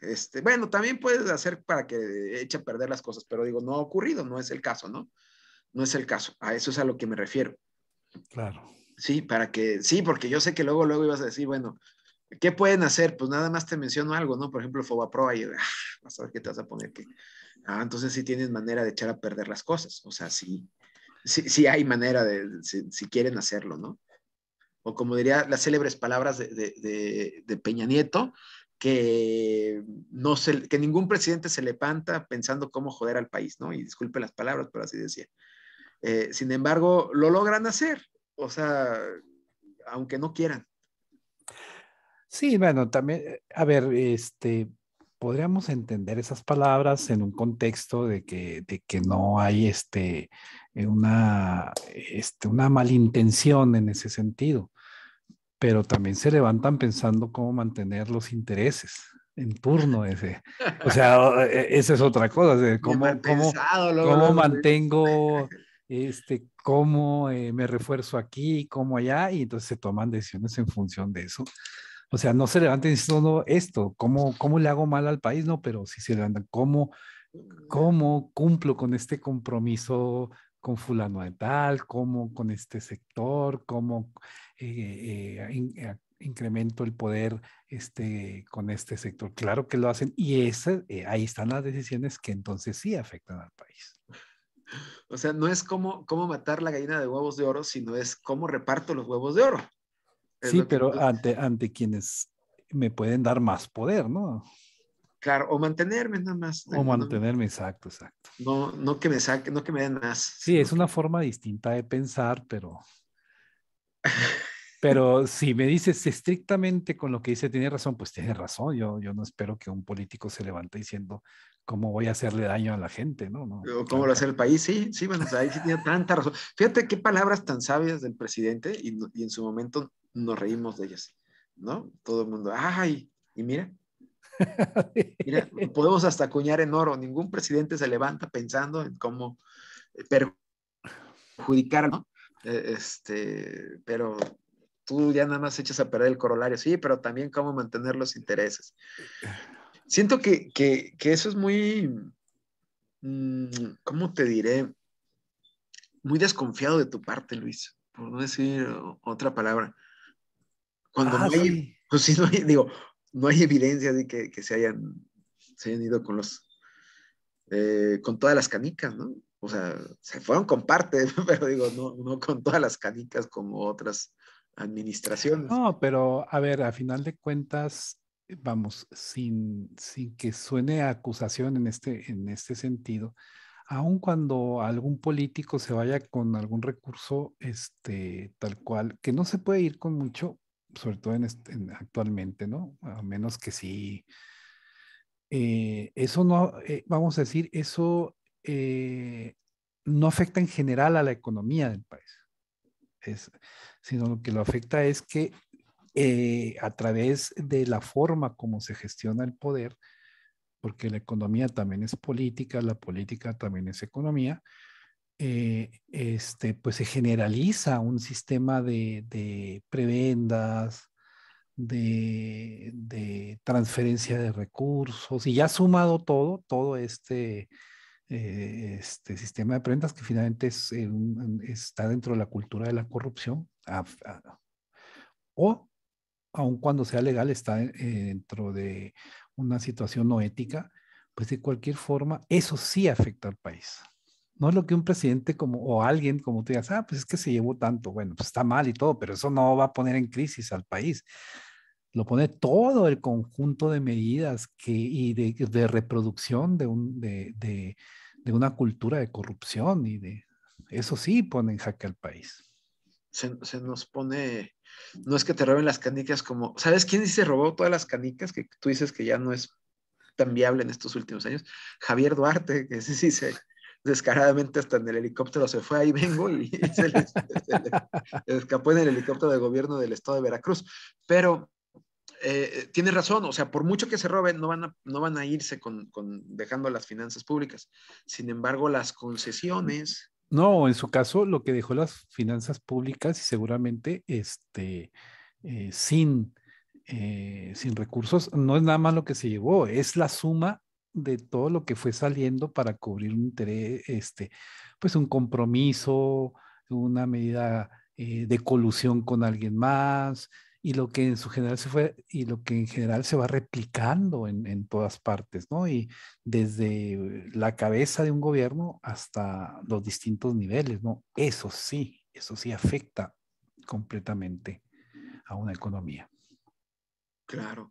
Este, bueno, también puedes hacer para que eche a perder las cosas, pero digo, no ha ocurrido, no es el caso, ¿no? No es el caso, a eso es a lo que me refiero. Claro. Sí, para que, sí, porque yo sé que luego, luego ibas a decir, bueno, ¿qué pueden hacer? Pues nada más te menciono algo, ¿no? Por ejemplo, Fobapro y ah, vas a ver qué te vas a poner que, ah, entonces sí tienes manera de echar a perder las cosas, o sea, sí, sí, sí hay manera de, si, quieren hacerlo, ¿no? O como diría las célebres palabras de Peña Nieto, que, no se, que ningún presidente se levanta pensando cómo joder al país, ¿no? Y disculpe las palabras, pero así decía. Eh, sin embargo, lo logran hacer, o sea, aunque no quieran. Sí, bueno, también, eh, a ver, este, podríamos entender esas palabras en un contexto de que, de que no hay este, eh, una, este, una malintención en ese sentido pero también se levantan pensando cómo mantener los intereses en turno ese. O sea, e, esa es otra cosa, <laughs> cómo, cómo, cómo mantengo, <laughs> este, cómo eh, me refuerzo aquí, cómo allá, y entonces se toman decisiones en función de eso. O sea, no se levantan diciendo esto, ¿cómo, cómo le hago mal al país, no, pero sí se levantan, ¿cómo, cómo cumplo con este compromiso con fulano de tal, como con este sector, cómo eh, eh, eh, incremento el poder este, con este sector. Claro que lo hacen y ahí están las decisiones que entonces sí afectan al país. O sea, no es cómo, cómo matar la gallina de huevos de oro, sino es cómo reparto los huevos de oro. sí, pero ante, ante quienes me pueden dar más poder, ¿no? Claro, o mantenerme nada más. O mantenerme, exacto, exacto. No, no que me saque no que me den más. Sí, es una forma distinta de pensar, pero. <laughs> pero si me dices estrictamente con lo que dice, tiene razón, pues tiene razón. Yo, yo no espero que un político se levante diciendo cómo voy a hacerle daño a la gente, ¿no? no o cómo lo hace el país, sí, sí, bueno, pues ahí sí tiene tanta razón. Fíjate qué palabras tan sabias del presidente y, y en su momento nos reímos de ellas, ¿no? Todo el mundo, ay, y mira, <laughs> podemos hasta acuñar en oro. Ningún presidente se levanta pensando en cómo eh, perjudicar, e, Este, pero tú ya nada más echas a perder el corolario, sí, pero también cómo mantener los intereses. Siento que, eso es muy, mm, ¿cómo te diré? Muy desconfiado de tu parte, Luis, por no decir otra palabra. Cuando ah, pues, digo, no hay <laughs> evidencia de que, se, hayan, se ido con los eh, con todas las canicas, ¿no? O sea, se fueron con parte, <laughs> pero digo, no, no con todas las canicas como otras administraciones. No, pero a ver, a final de cuentas, vamos, sin, sin que suene acusación en este, en este sentido, aun cuando algún político se vaya con algún recurso, este, tal cual, que no se puede ir con mucho, sobre todo en, actualmente, ¿no? A menos que sí. Eh, eso no, eh, vamos a decir, eso eh, no afecta en general a la economía del país, sino lo que lo afecta es que a través de la forma como se gestiona el poder, porque la economía también es política, la política también es economía, eh, este, pues se generaliza un sistema de, prebendas, de, transferencia de recursos, y ya sumado todo, todo este, eh, este, sistema de prebendas que finalmente eh, está dentro de la cultura de la corrupción, o aun cuando sea legal, está dentro de una situación no ética, pues de cualquier forma, eso sí afecta al país no es lo que un presidente como, o alguien como tú digas, ah, pues es que se llevó tanto, bueno, pues está mal y todo, pero eso no va a poner en crisis al país. Lo pone todo el conjunto de medidas que, y de, reproducción de, un, de, de, de, una cultura de corrupción y de eso sí pone en jaque al país. Se, se nos pone, no es que te roben las canicas como, ¿sabes quién se robó todas las canicas que tú dices que ya no es tan viable en estos últimos años? Javier Duarte, que sí, sí sí descaradamente hasta en el helicóptero se fue, ahí vengo y <laughs> se le, escapó en el helicóptero del gobierno del estado de Veracruz. Pero eh, tiene razón, o sea, por mucho que se roben, no van a, no van a irse con, dejando las finanzas públicas. Sin embargo, las concesiones... No, en su caso, lo que dejó las finanzas públicas y seguramente este, eh, sin, eh, sin recursos, no es nada más lo que se llevó, es la suma de todo lo que fue saliendo para cubrir un interés, este, pues un compromiso, una medida eh, de colusión con alguien más, y lo que en su general se fue, y lo que en general se va replicando en, en todas partes, ¿no? Y desde la cabeza de un gobierno hasta los distintos niveles, ¿no? Eso sí, eso sí afecta completamente a una economía. Claro.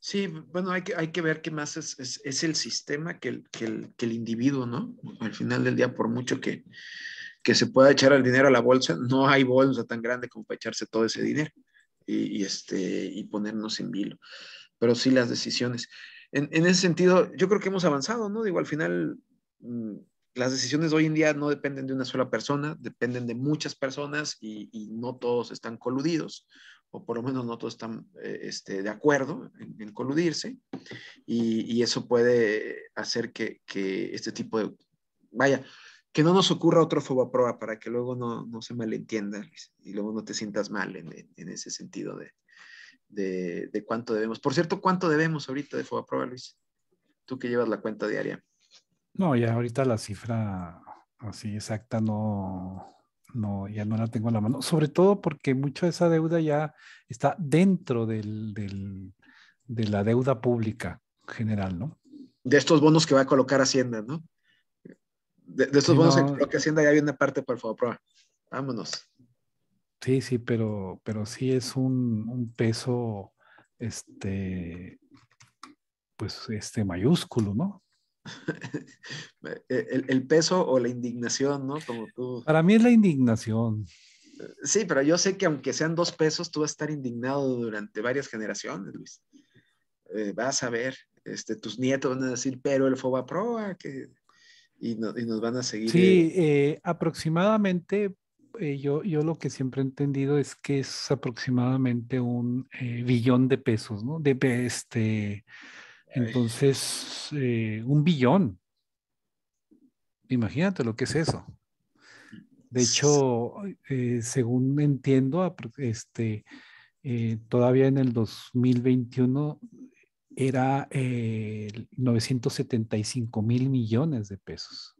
Sí, bueno, hay que, hay que ver qué más es, el sistema que el, individuo, ¿no? Al final del día, por mucho que, se pueda echar el dinero a la bolsa, no hay bolsa tan grande como para echarse todo ese dinero y, este, y ponernos en vilo. Pero sí las decisiones. En, ese sentido, yo creo que hemos avanzado, ¿no? Digo, al final, mm, las decisiones hoy en día no dependen de una sola persona, dependen de muchas personas y, y no todos están coludidos o por lo menos no todos están eh, este, de acuerdo en, coludirse, y, eso puede hacer que, este tipo de, vaya, que no nos ocurra otro fobaproa para que luego no, no se malentienda y luego no te sientas mal en, ese sentido de, cuánto debemos. Por cierto, ¿cuánto debemos ahorita de fobaproa, Luis? Tú que llevas la cuenta diaria. No, ya ahorita la cifra así exacta no, no, ya no la tengo en la mano, sobre todo porque mucha de esa deuda ya está dentro del, del, de la deuda pública general, ¿no? De estos bonos que va a colocar Hacienda, ¿no? De, estos bonos que Hacienda ya viene parte por favor, vámonos. Sí, sí, pero, pero sí es un, un peso, este, pues, este mayúsculo, ¿no? <laughs> el, el, peso o la indignación, ¿no? Como tú. Para mí es la indignación. Sí, pero yo sé que aunque sean dos pesos, tú vas a estar indignado durante varias generaciones, Luis. Eh, vas a ver, este, tus nietos van a decir, pero el Fobaproa, que... Y, nos van a seguir. Sí, eh, eh, aproximadamente, yo, yo lo que siempre he entendido es que es aproximadamente un billón de pesos, ¿no? De este entonces, eh, un billón. Imagínate lo que es eso. De hecho, eh, según entiendo, este, eh, todavía en el 2021 era 975 mil millones de pesos.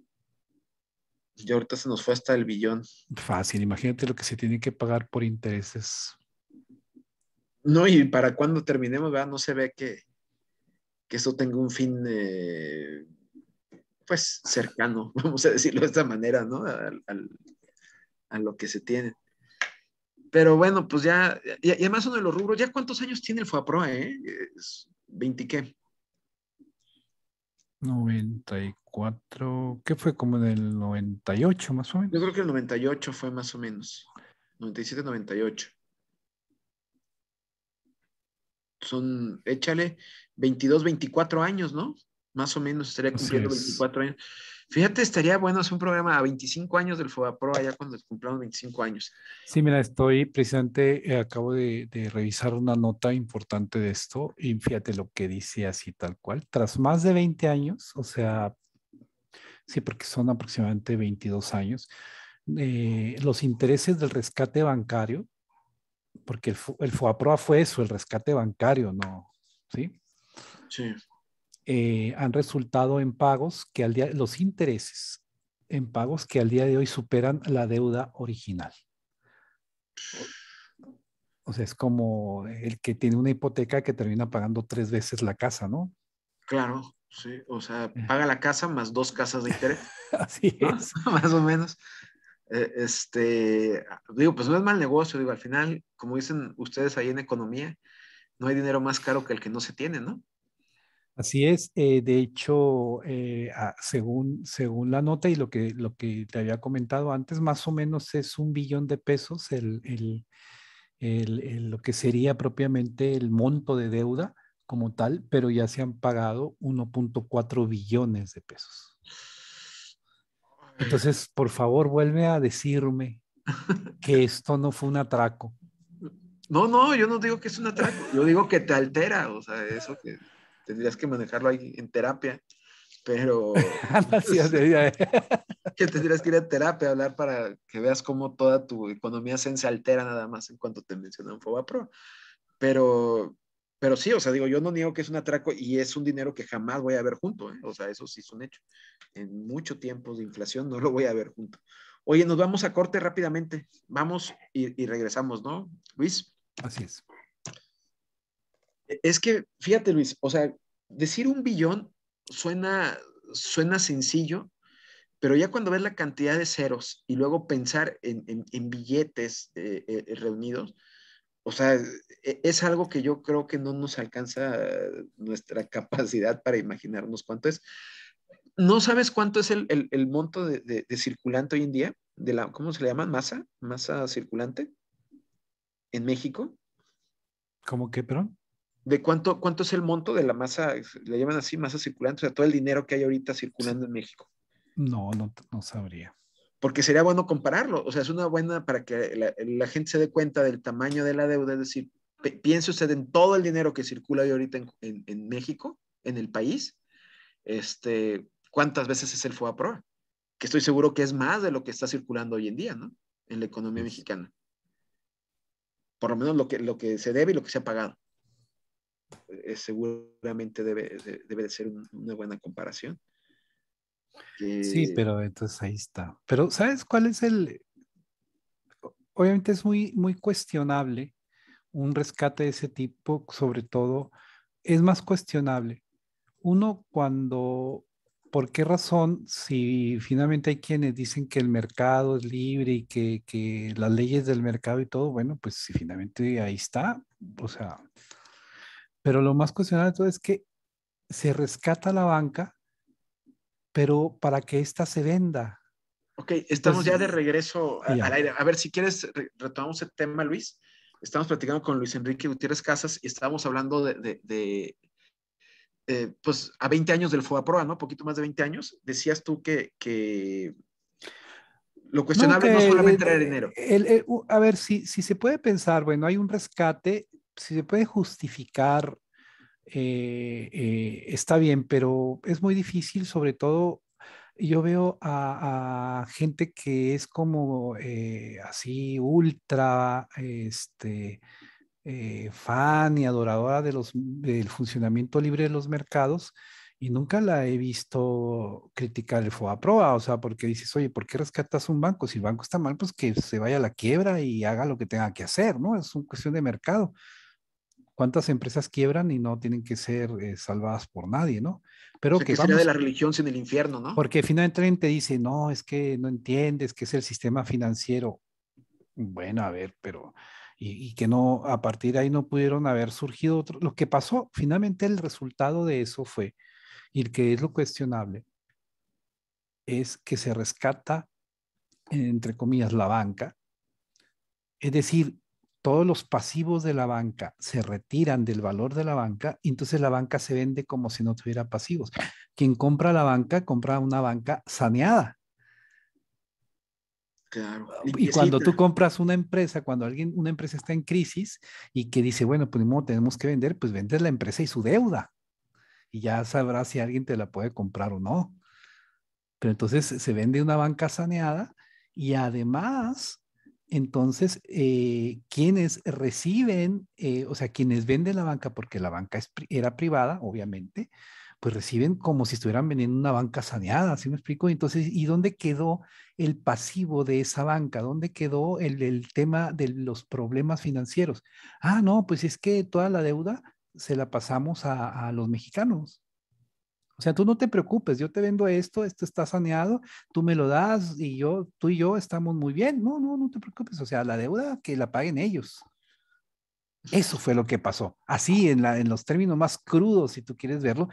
Y ahorita se nos fue hasta el billón. Fácil, imagínate lo que se tiene que pagar por intereses. No, y para cuando terminemos, ¿verdad? No se ve que, que eso tenga un fin, eh, pues, cercano, <laughs> vamos a decirlo de esta manera, ¿no? a lo que se tiene. Pero bueno, pues ya, y, además uno de los rubros, ¿ya cuántos años tiene el FUAPROA, eh? ¿20 qué? 94, ¿qué fue? Como en el 98 más o menos. Yo creo que el 98 fue más o menos. 97, 98 son, échale, 22, 24 años, ¿no? Más o menos estaría cumpliendo 24 años. Fíjate, estaría bueno hacer un programa a 25 años del FOBAPRO allá cuando cumplamos 25 años. Sí, mira, estoy precisamente, eh, acabo de, revisar una nota importante de esto y fíjate lo que dice así tal cual. Tras más de 20 años, o sea, sí, porque son aproximadamente 22 años, eh, los intereses del rescate bancario porque el, el fue eso, el rescate bancario, ¿no? ¿Sí? Sí. Eh, han resultado en pagos que al día, los intereses en pagos que al día de hoy superan la deuda original. O sea, es como el que tiene una hipoteca que termina pagando tres veces la casa, ¿no? Claro, sí. O sea, eh. paga la casa más dos casas de interés. <laughs> Así es. <laughs> más o menos. Eh, este, digo, pues no es mal negocio, digo, al final, como dicen ustedes ahí en economía, no hay dinero más caro que el que no se tiene, ¿no? Así es, eh, de hecho, eh, según, según la nota y lo que, lo que te había comentado antes, más o menos es un billón de pesos el lo que sería propiamente el monto de deuda como tal, pero ya se han pagado 1.4 billones de pesos. Entonces, por favor, vuelve a decirme <laughs> que esto no fue un atraco. No, no, yo no digo que es un atraco, yo digo que te altera, o sea, eso que tendrías que manejarlo ahí en terapia, pero... <laughs> Pues, ¿eh? <laughs> que tendrías que ir a terapia a hablar para que veas cómo toda tu economía se altera nada más en cuanto te mencionan Fobapro. Pero pero sí, o sea, digo, yo no niego que es un atraco y es un dinero que jamás voy a ver junto, ¿eh? o sea, eso sí es un hecho. En mucho tiempo de inflación no lo voy a ver junto. Oye, nos vamos a corte rápidamente, vamos y, regresamos, ¿no, Luis? Así es. Es que, fíjate, Luis, o sea, decir un billón suena, suena sencillo, pero ya cuando ves la cantidad de ceros y luego pensar en, billetes eh, eh, reunidos, o sea, e, es algo que yo creo que no nos alcanza eh, nuestra capacidad para imaginarnos cuánto es. ¿No sabes cuánto es el, monto de, circulante hoy en día? De la, ¿Cómo se le llama? ¿Masa? ¿Masa circulante? ¿En México? ¿Cómo que, perdón? ¿De cuánto, cuánto es el monto de la masa? Le llaman así masa circulante, o sea, todo el dinero que hay ahorita circulando en México. No, no, no sabría porque sería bueno compararlo. O sea, es una buena para que la, gente se dé cuenta del tamaño de la deuda, es decir, piense usted en todo el dinero que circula hoy ahorita en, México, en el país, este, cuántas veces es el PRO? que estoy seguro que es más de lo que está circulando hoy en día, ¿no? En la economía mexicana. Por lo menos lo que, lo que se debe y lo que se ha pagado. Es, eh, eh, seguramente debe, ser una buena comparación. Sí. pero entonces ahí está. Pero ¿sabes cuál es el...? Obviamente es muy, muy cuestionable un rescate de ese tipo, sobre todo, es más cuestionable. Uno cuando, ¿por qué razón si finalmente hay quienes dicen que el mercado es libre y que, las leyes del mercado y todo, bueno, pues si finalmente ahí está, o sea, pero lo más cuestionable es que se rescata la banca pero para que esta se venda. Ok, estamos ya de regreso al aire. A ver, si quieres, retomamos el tema, Luis. Estamos platicando con Luis Enrique Gutiérrez Casas y estábamos hablando de, eh, pues, a 20 años del FOAPROA, ¿no? Poquito más de 20 años. Decías tú que, lo cuestionable no, solamente era eh, dinero. a ver, si, si se puede pensar, bueno, hay un rescate, si se puede justificar eh, eh, está bien, pero es muy difícil, sobre todo yo veo a, gente que es como eh, así ultra, este, fan y adoradora de los, del funcionamiento libre de los mercados y nunca la he visto criticar el Proa, o sea, porque dices, oye, ¿por qué rescatas un banco? Si el banco está mal, pues que se vaya a la quiebra y haga lo que tenga que hacer, ¿no? Es una cuestión de mercado cuántas empresas quiebran y no tienen que ser eh, salvadas por nadie, ¿no? Pero que, de la religión sin el infierno, ¿no? Porque finalmente te dice, no, es que no entiendes que es el sistema financiero. Bueno, a ver, pero y, que no a partir de ahí no pudieron haber surgido otros. Lo que pasó, finalmente el resultado de eso fue y el que es lo cuestionable es que se rescata entre comillas la banca, es decir, todos los pasivos de la banca se retiran del valor de la banca, y entonces la banca se vende como si no tuviera pasivos. Quien compra la banca, compra una banca saneada. Claro. Ah, y cuando tú compras una empresa, cuando alguien, una empresa está en crisis y que dice, bueno, pues no tenemos que vender, pues vendes la empresa y su deuda. Y ya sabrás si alguien te la puede comprar o no. Pero entonces se vende una banca saneada y además entonces, eh, quienes reciben, eh, o sea, quienes venden la banca, porque la banca era privada, obviamente, pues reciben como si estuvieran vendiendo una banca saneada, ¿sí me explico? Entonces, ¿y dónde quedó el pasivo de esa banca? ¿Dónde quedó el, tema de los problemas financieros? Ah, no, pues es que toda la deuda se la pasamos a los mexicanos. O sea, tú no te preocupes, yo te vendo esto, esto está saneado, tú me lo das y yo, tú y yo estamos muy bien. No, no, no te preocupes. O sea, la deuda que la paguen ellos. Eso fue lo que pasó. Así, en, la, en los términos más crudos, si tú quieres verlo,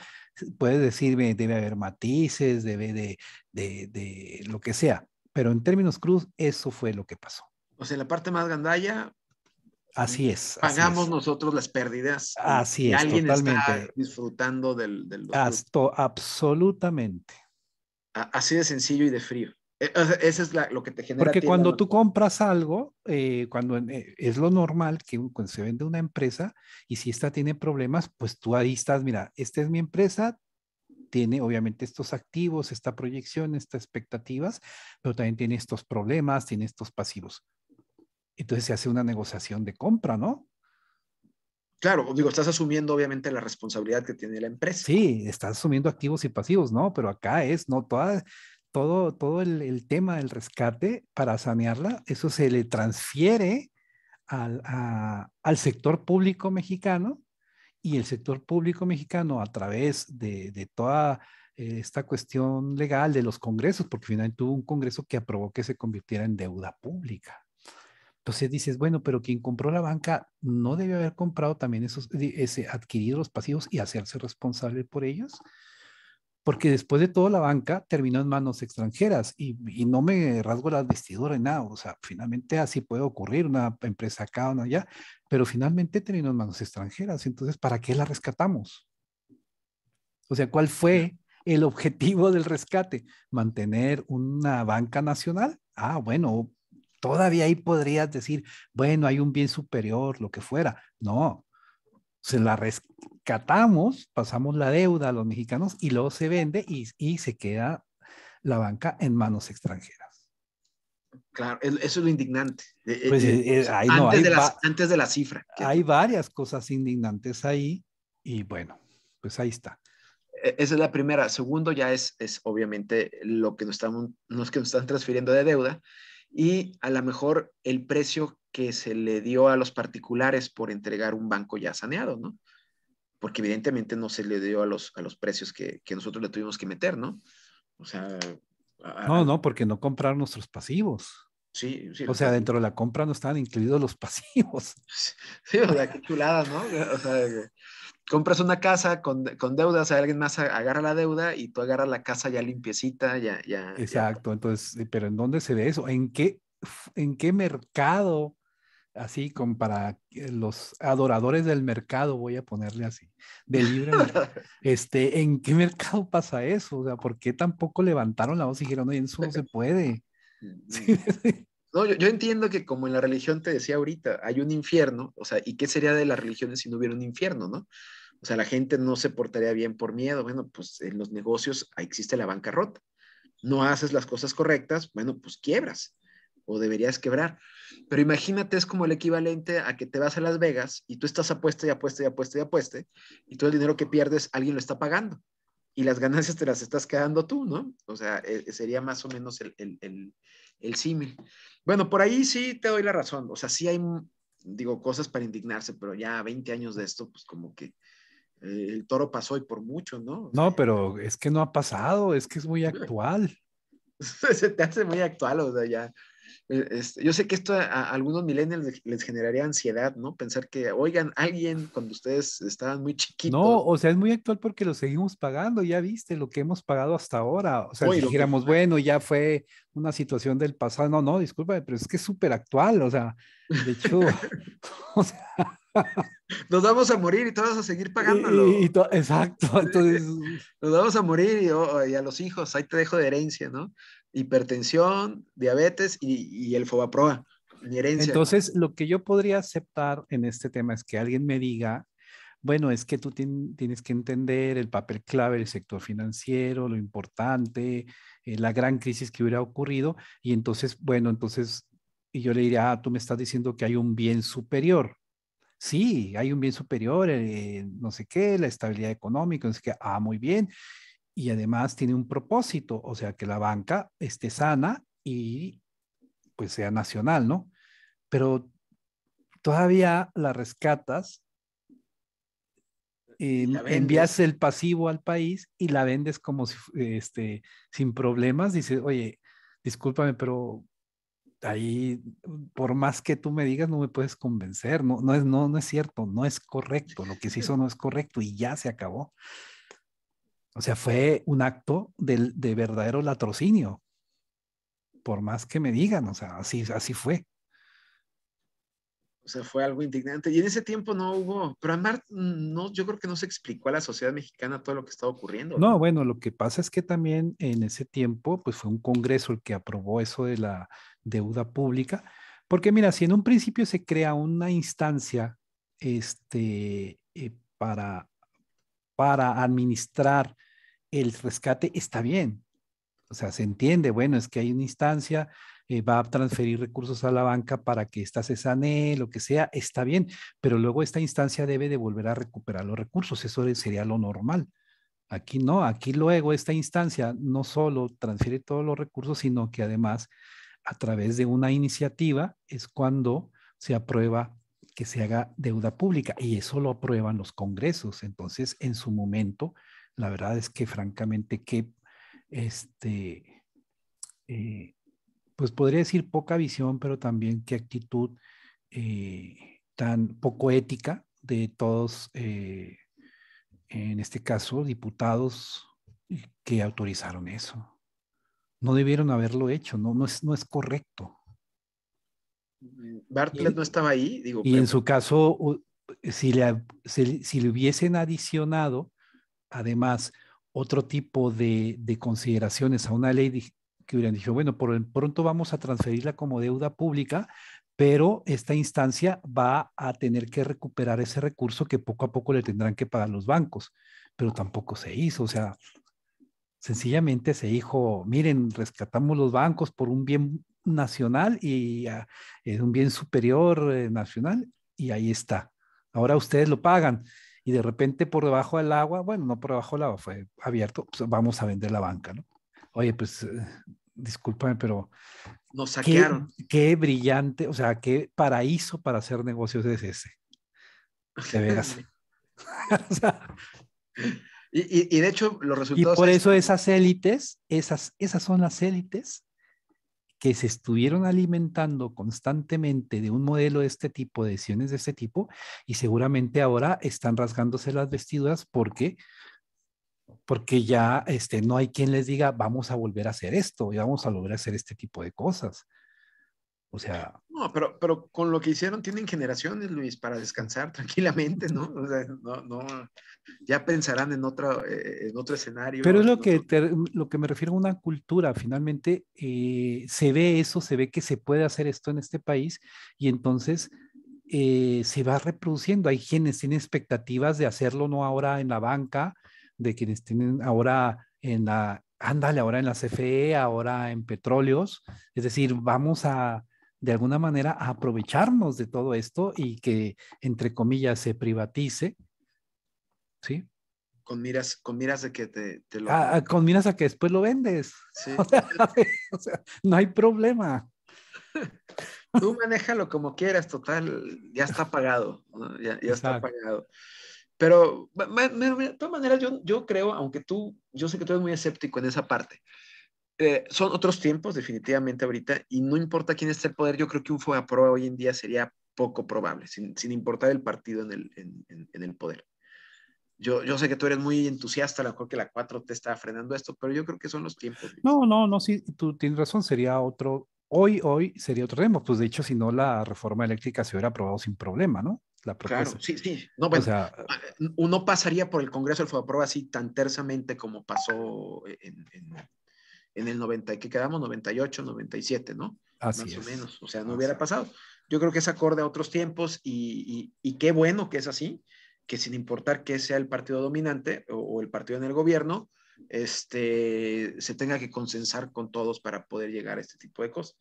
puedes decirme, debe haber matices, debe de, de, de, lo que sea. Pero en términos crudos, eso fue lo que pasó. O sea, la parte más gandalla Así es. Pagamos nosotros las pérdidas. Así es. Alguien totalmente. está disfrutando del. del absolutamente. Así de sencillo y de frío. E, Eso es lo que te genera. Porque cuando tú compras algo, eh, cuando eh, es lo normal que cuando se vende una empresa y si esta tiene problemas, pues tú ahí estás, mira, esta es mi empresa, tiene obviamente estos activos, esta proyección, estas expectativas, pero también tiene estos problemas, tiene estos pasivos entonces se hace una negociación de compra, ¿no? Claro, digo, estás asumiendo obviamente la responsabilidad que tiene la empresa. Sí, estás asumiendo activos y pasivos, ¿no? Pero acá es, ¿no? Toda, todo todo el, tema del rescate para sanearla, eso se le transfiere al, sector público mexicano y el sector público mexicano a través de, de toda eh, esta cuestión legal de los congresos, porque finalmente tuvo un congreso que aprobó que se convirtiera en deuda pública. Entonces dices, bueno, pero quien compró la banca no debe haber comprado también esos, ese, adquirir los pasivos y hacerse responsable por ellos, porque después de todo la banca terminó en manos extranjeras y, no me rasgo la vestidura en nada, o sea, finalmente así puede ocurrir, una empresa acá, una allá, pero finalmente terminó en manos extranjeras, entonces, ¿para qué la rescatamos? O sea, ¿cuál fue el objetivo del rescate? ¿Mantener una banca nacional? Ah, bueno, Todavía ahí podrías decir, bueno, hay un bien superior, lo que fuera. No, se la rescatamos, pasamos la deuda a los mexicanos y luego se vende y, se queda la banca en manos extranjeras. Claro, eso es lo indignante. antes, de la cifra. Hay varias cosas indignantes ahí y bueno, pues ahí está. E, esa es la primera. Segundo ya es, es obviamente lo que nos están, nos, que nos están transfiriendo de deuda y a lo mejor el precio que se le dio a los particulares por entregar un banco ya saneado, ¿no? Porque evidentemente no se le dio a los, a los precios que, nosotros le tuvimos que meter, ¿no? O sea... no, no, porque no compraron nuestros pasivos. Sí, sí. O sea, dentro de la compra no estaban incluidos los pasivos. <laughs> Sí, o sea, qué chuladas ¿no? O sea, compras una casa con, con deudas, alguien más agarra la deuda y tú agarras la casa ya limpiecita, ya, ya. Exacto, entonces, pero ¿en dónde se ve eso? ¿En qué, en qué mercado? Así como para los adoradores del mercado, voy a ponerle así, de libre. <laughs> este, ¿En qué mercado pasa eso? O sea, ¿por qué tampoco levantaron la voz y dijeron, oye, eso no se puede? <laughs> <laughs> No, yo, entiendo que como en la religión te decía ahorita, hay un infierno, o sea, ¿y qué sería de las religiones si no hubiera un infierno, no? O sea, la gente no se portaría bien por miedo. Bueno, pues en los negocios existe la bancarrota. No haces las cosas correctas, bueno, pues quiebras o deberías quebrar. Pero imagínate, es como el equivalente a que te vas a Las Vegas y tú estás apuesta y apuesta y apuesta y apuesta y todo el dinero que pierdes alguien lo está pagando y las ganancias te las estás quedando tú, ¿no? O sea, eh, sería más o menos el el símil. Bueno, por ahí sí te doy la razón. O sea, sí hay, digo, cosas para indignarse, pero ya 20 años de esto, pues como que eh, el toro pasó y por mucho, ¿no? No, pero es que no ha pasado, es que es muy <laughs> actual. Se te hace muy actual, o sea, ya. Eh, este, yo sé que esto a, algunos millennials les, generaría ansiedad, ¿no? Pensar que, oigan, alguien cuando ustedes estaban muy chiquitos. No, o sea, es muy actual porque lo seguimos pagando, ya viste lo que hemos pagado hasta ahora. O sea, dijéramos, bueno, ya fue una situación del pasado. No, no, disculpa, pero es que es súper actual, o sea, de hecho, <laughs> <laughs> o sea. <laughs> nos vamos a morir y tú vas a seguir pagándolo. exacto, entonces... <laughs> nos vamos a morir oh, y, a los hijos, ahí te dejo de herencia, ¿no? Hipertensión, diabetes y, el fobaproa, herencia. Entonces, lo que yo podría aceptar en este tema es que alguien me diga, bueno, es que tú tienes que entender el papel clave del sector financiero, lo importante, eh, la gran crisis que hubiera ocurrido, y entonces, bueno, entonces... Y yo le diría, ah, tú me estás diciendo que hay un bien superior, sí, hay un bien superior, eh, no sé qué, la estabilidad económica, no sé qué, ah, muy bien. Y además tiene un propósito, o sea, que la banca esté sana y pues sea nacional, ¿no? Pero todavía la rescatas, envías el pasivo al país y la vendes como si, este, sin problemas, dices, oye, discúlpame, pero ahí, por más que tú me digas, no me puedes convencer, no, no, es, no, no es cierto, no es correcto, lo que se hizo <laughs> no es correcto y ya se acabó. O sea, fue un acto de, de verdadero latrocinio, por más que me digan, o sea, así, así fue. O sea, fue algo indignante. Y en ese tiempo no hubo, pero Amar, no, yo creo que no se explicó a la sociedad mexicana todo lo que estaba ocurriendo. No, bueno, lo que pasa es que también en ese tiempo, pues fue un Congreso el que aprobó eso de la deuda pública, porque mira, si en un principio se crea una instancia este, eh, para, para administrar el rescate, está bien. O sea, se entiende, bueno, es que hay una instancia, eh, va a transferir recursos a la banca para que esta se sane, lo que sea, está bien, pero luego esta instancia debe de volver a recuperar los recursos, eso sería lo normal. Aquí no, aquí luego esta instancia no solo transfiere todos los recursos, sino que además a través de una iniciativa es cuando se aprueba que se haga deuda pública y eso lo aprueban los congresos. Entonces, en su momento, la verdad es que francamente que este, eh, pues podría decir poca visión, pero también qué actitud eh, tan poco ética de todos, eh, en este caso, diputados que autorizaron eso. No debieron haberlo hecho, no, no, es, no es correcto. Mm, Bartlett no estaba ahí, digo. Y en su caso, si le, le hubiesen adicionado, además, otro tipo de, consideraciones a una ley que hubieran dicho, bueno, por el pronto vamos a transferirla como deuda pública, pero esta instancia va a tener que recuperar ese recurso que poco a poco le tendrán que pagar los bancos, pero tampoco se hizo, o sea, sencillamente se dijo, miren, rescatamos los bancos por un bien nacional y ah, es eh, un bien superior eh, nacional y ahí está. Ahora ustedes lo pagan y de repente por debajo del agua, bueno, no por debajo del agua, fue abierto, pues vamos a vender la banca, ¿no? oye, pues eh, discúlpame, pero... Nos saquearon. Qué, brillante, o sea, qué paraíso para hacer negocios es ese. De veras. <laughs> <laughs> y, de hecho, los resultados... Y por eso esas élites, esas, esas son las élites que se estuvieron alimentando constantemente de un modelo de este tipo, de decisiones de este tipo, y seguramente ahora están rasgándose las vestiduras porque porque ya este, no hay quien les diga, vamos a volver a hacer esto y vamos a volver a hacer este tipo de cosas. O sea. No, pero, pero con lo que hicieron tienen generaciones, Luis, para descansar <laughs> tranquilamente, ¿no? O sea, no, ya pensarán en, eh, en otro escenario. Pero es lo, que lo que me refiero a una cultura, finalmente eh, se ve eso, se ve que se puede hacer esto en este país y entonces eh, se va reproduciendo. Hay quienes tienen expectativas de hacerlo no ahora en la banca, de quienes tienen ahora en la, ándale, ahora en la CFE, ahora en petróleos. Es decir, vamos a, de alguna manera, aprovecharnos de todo esto y que, entre comillas, se privatice. ¿Sí? Con miras, con miras a que te, lo... Ah, ah, con miras a que después lo vendes. Sí. <laughs> o sea, no hay problema. Tú manéjalo como quieras, total, ya está pagado, ya, ya está pagado. Pero, de todas maneras, yo, yo creo, aunque tú, yo sé que tú eres muy escéptico en esa parte, eh, son otros tiempos definitivamente ahorita y no importa quién esté el poder, yo creo que un prueba hoy en día sería poco probable, sin, sin importar el partido en el, en, el poder. Yo, yo, sé que tú eres muy entusiasta, a lo mejor que la 4 te está frenando esto, pero yo creo que son los tiempos. No, no, no, sí, tú tienes razón, sería otro, hoy, hoy sería otro tema, pues de hecho, si no, la reforma eléctrica se hubiera aprobado sin problema, ¿no? Claro, sí, sí. No, eh, uno pasaría por el Congreso del Fodaproba así tan tersamente como pasó en, el 90, que quedamos 98, 97, ¿no? Así Más o menos, o sea, no hubiera pasado. Yo creo que es acorde a otros tiempos y, qué bueno que es así, que sin importar que sea el partido dominante o, el partido en el gobierno, este, se tenga que consensar con todos para poder llegar a este tipo de cosas.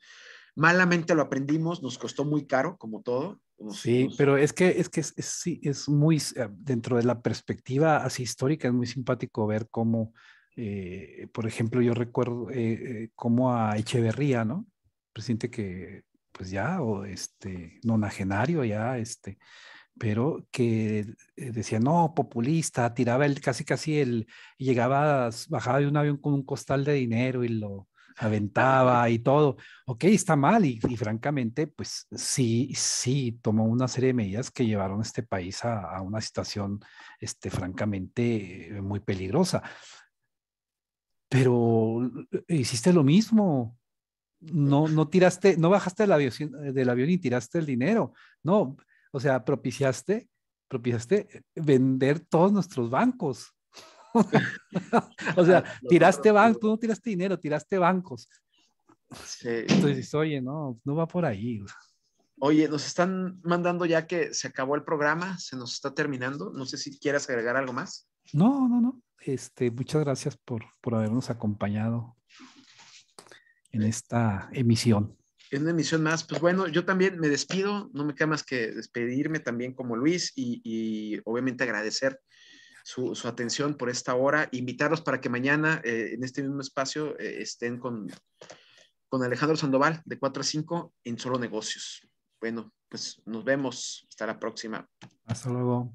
Malamente lo aprendimos, nos costó muy caro, como todo, Sí, pero es que es que es, sí, es muy eh, dentro de la perspectiva así histórica, es muy simpático ver cómo, eh, por ejemplo, yo recuerdo eh, cómo a Echeverría, ¿no? Presidente que, pues ya, o este, nonagenario ya, este, pero que decía, no, populista, tiraba el, casi casi el, llegaba, bajaba de un avión con un costal de dinero y lo, aventaba y todo. Ok, está mal y, francamente, pues sí, sí, tomó una serie de medidas que llevaron este país a, una situación, este, francamente, eh, muy peligrosa. Pero eh, hiciste lo mismo, no, no tiraste, no bajaste del avión, eh, del avión y tiraste el dinero, no, o sea, propiciaste, propiciaste vender todos nuestros bancos. <laughs> o sea, <laughs> tiraste banco tú no tiraste dinero, tiraste bancos. Sí. Entonces, oye, no, no va por ahí. Oye, nos están mandando ya que se acabó el programa, se nos está terminando. No sé si quieras agregar algo más. No, no, no. Este, muchas gracias por, por habernos acompañado en esta emisión. En una emisión más, pues bueno, yo también me despido, no me queda más que despedirme también como Luis y, y obviamente agradecer su, su, atención por esta hora. Invitarlos para que mañana eh, en este mismo espacio eh, estén con, con Alejandro Sandoval de 4 a 5 en Solo Negocios. Bueno, pues nos vemos. Hasta la próxima. Hasta luego.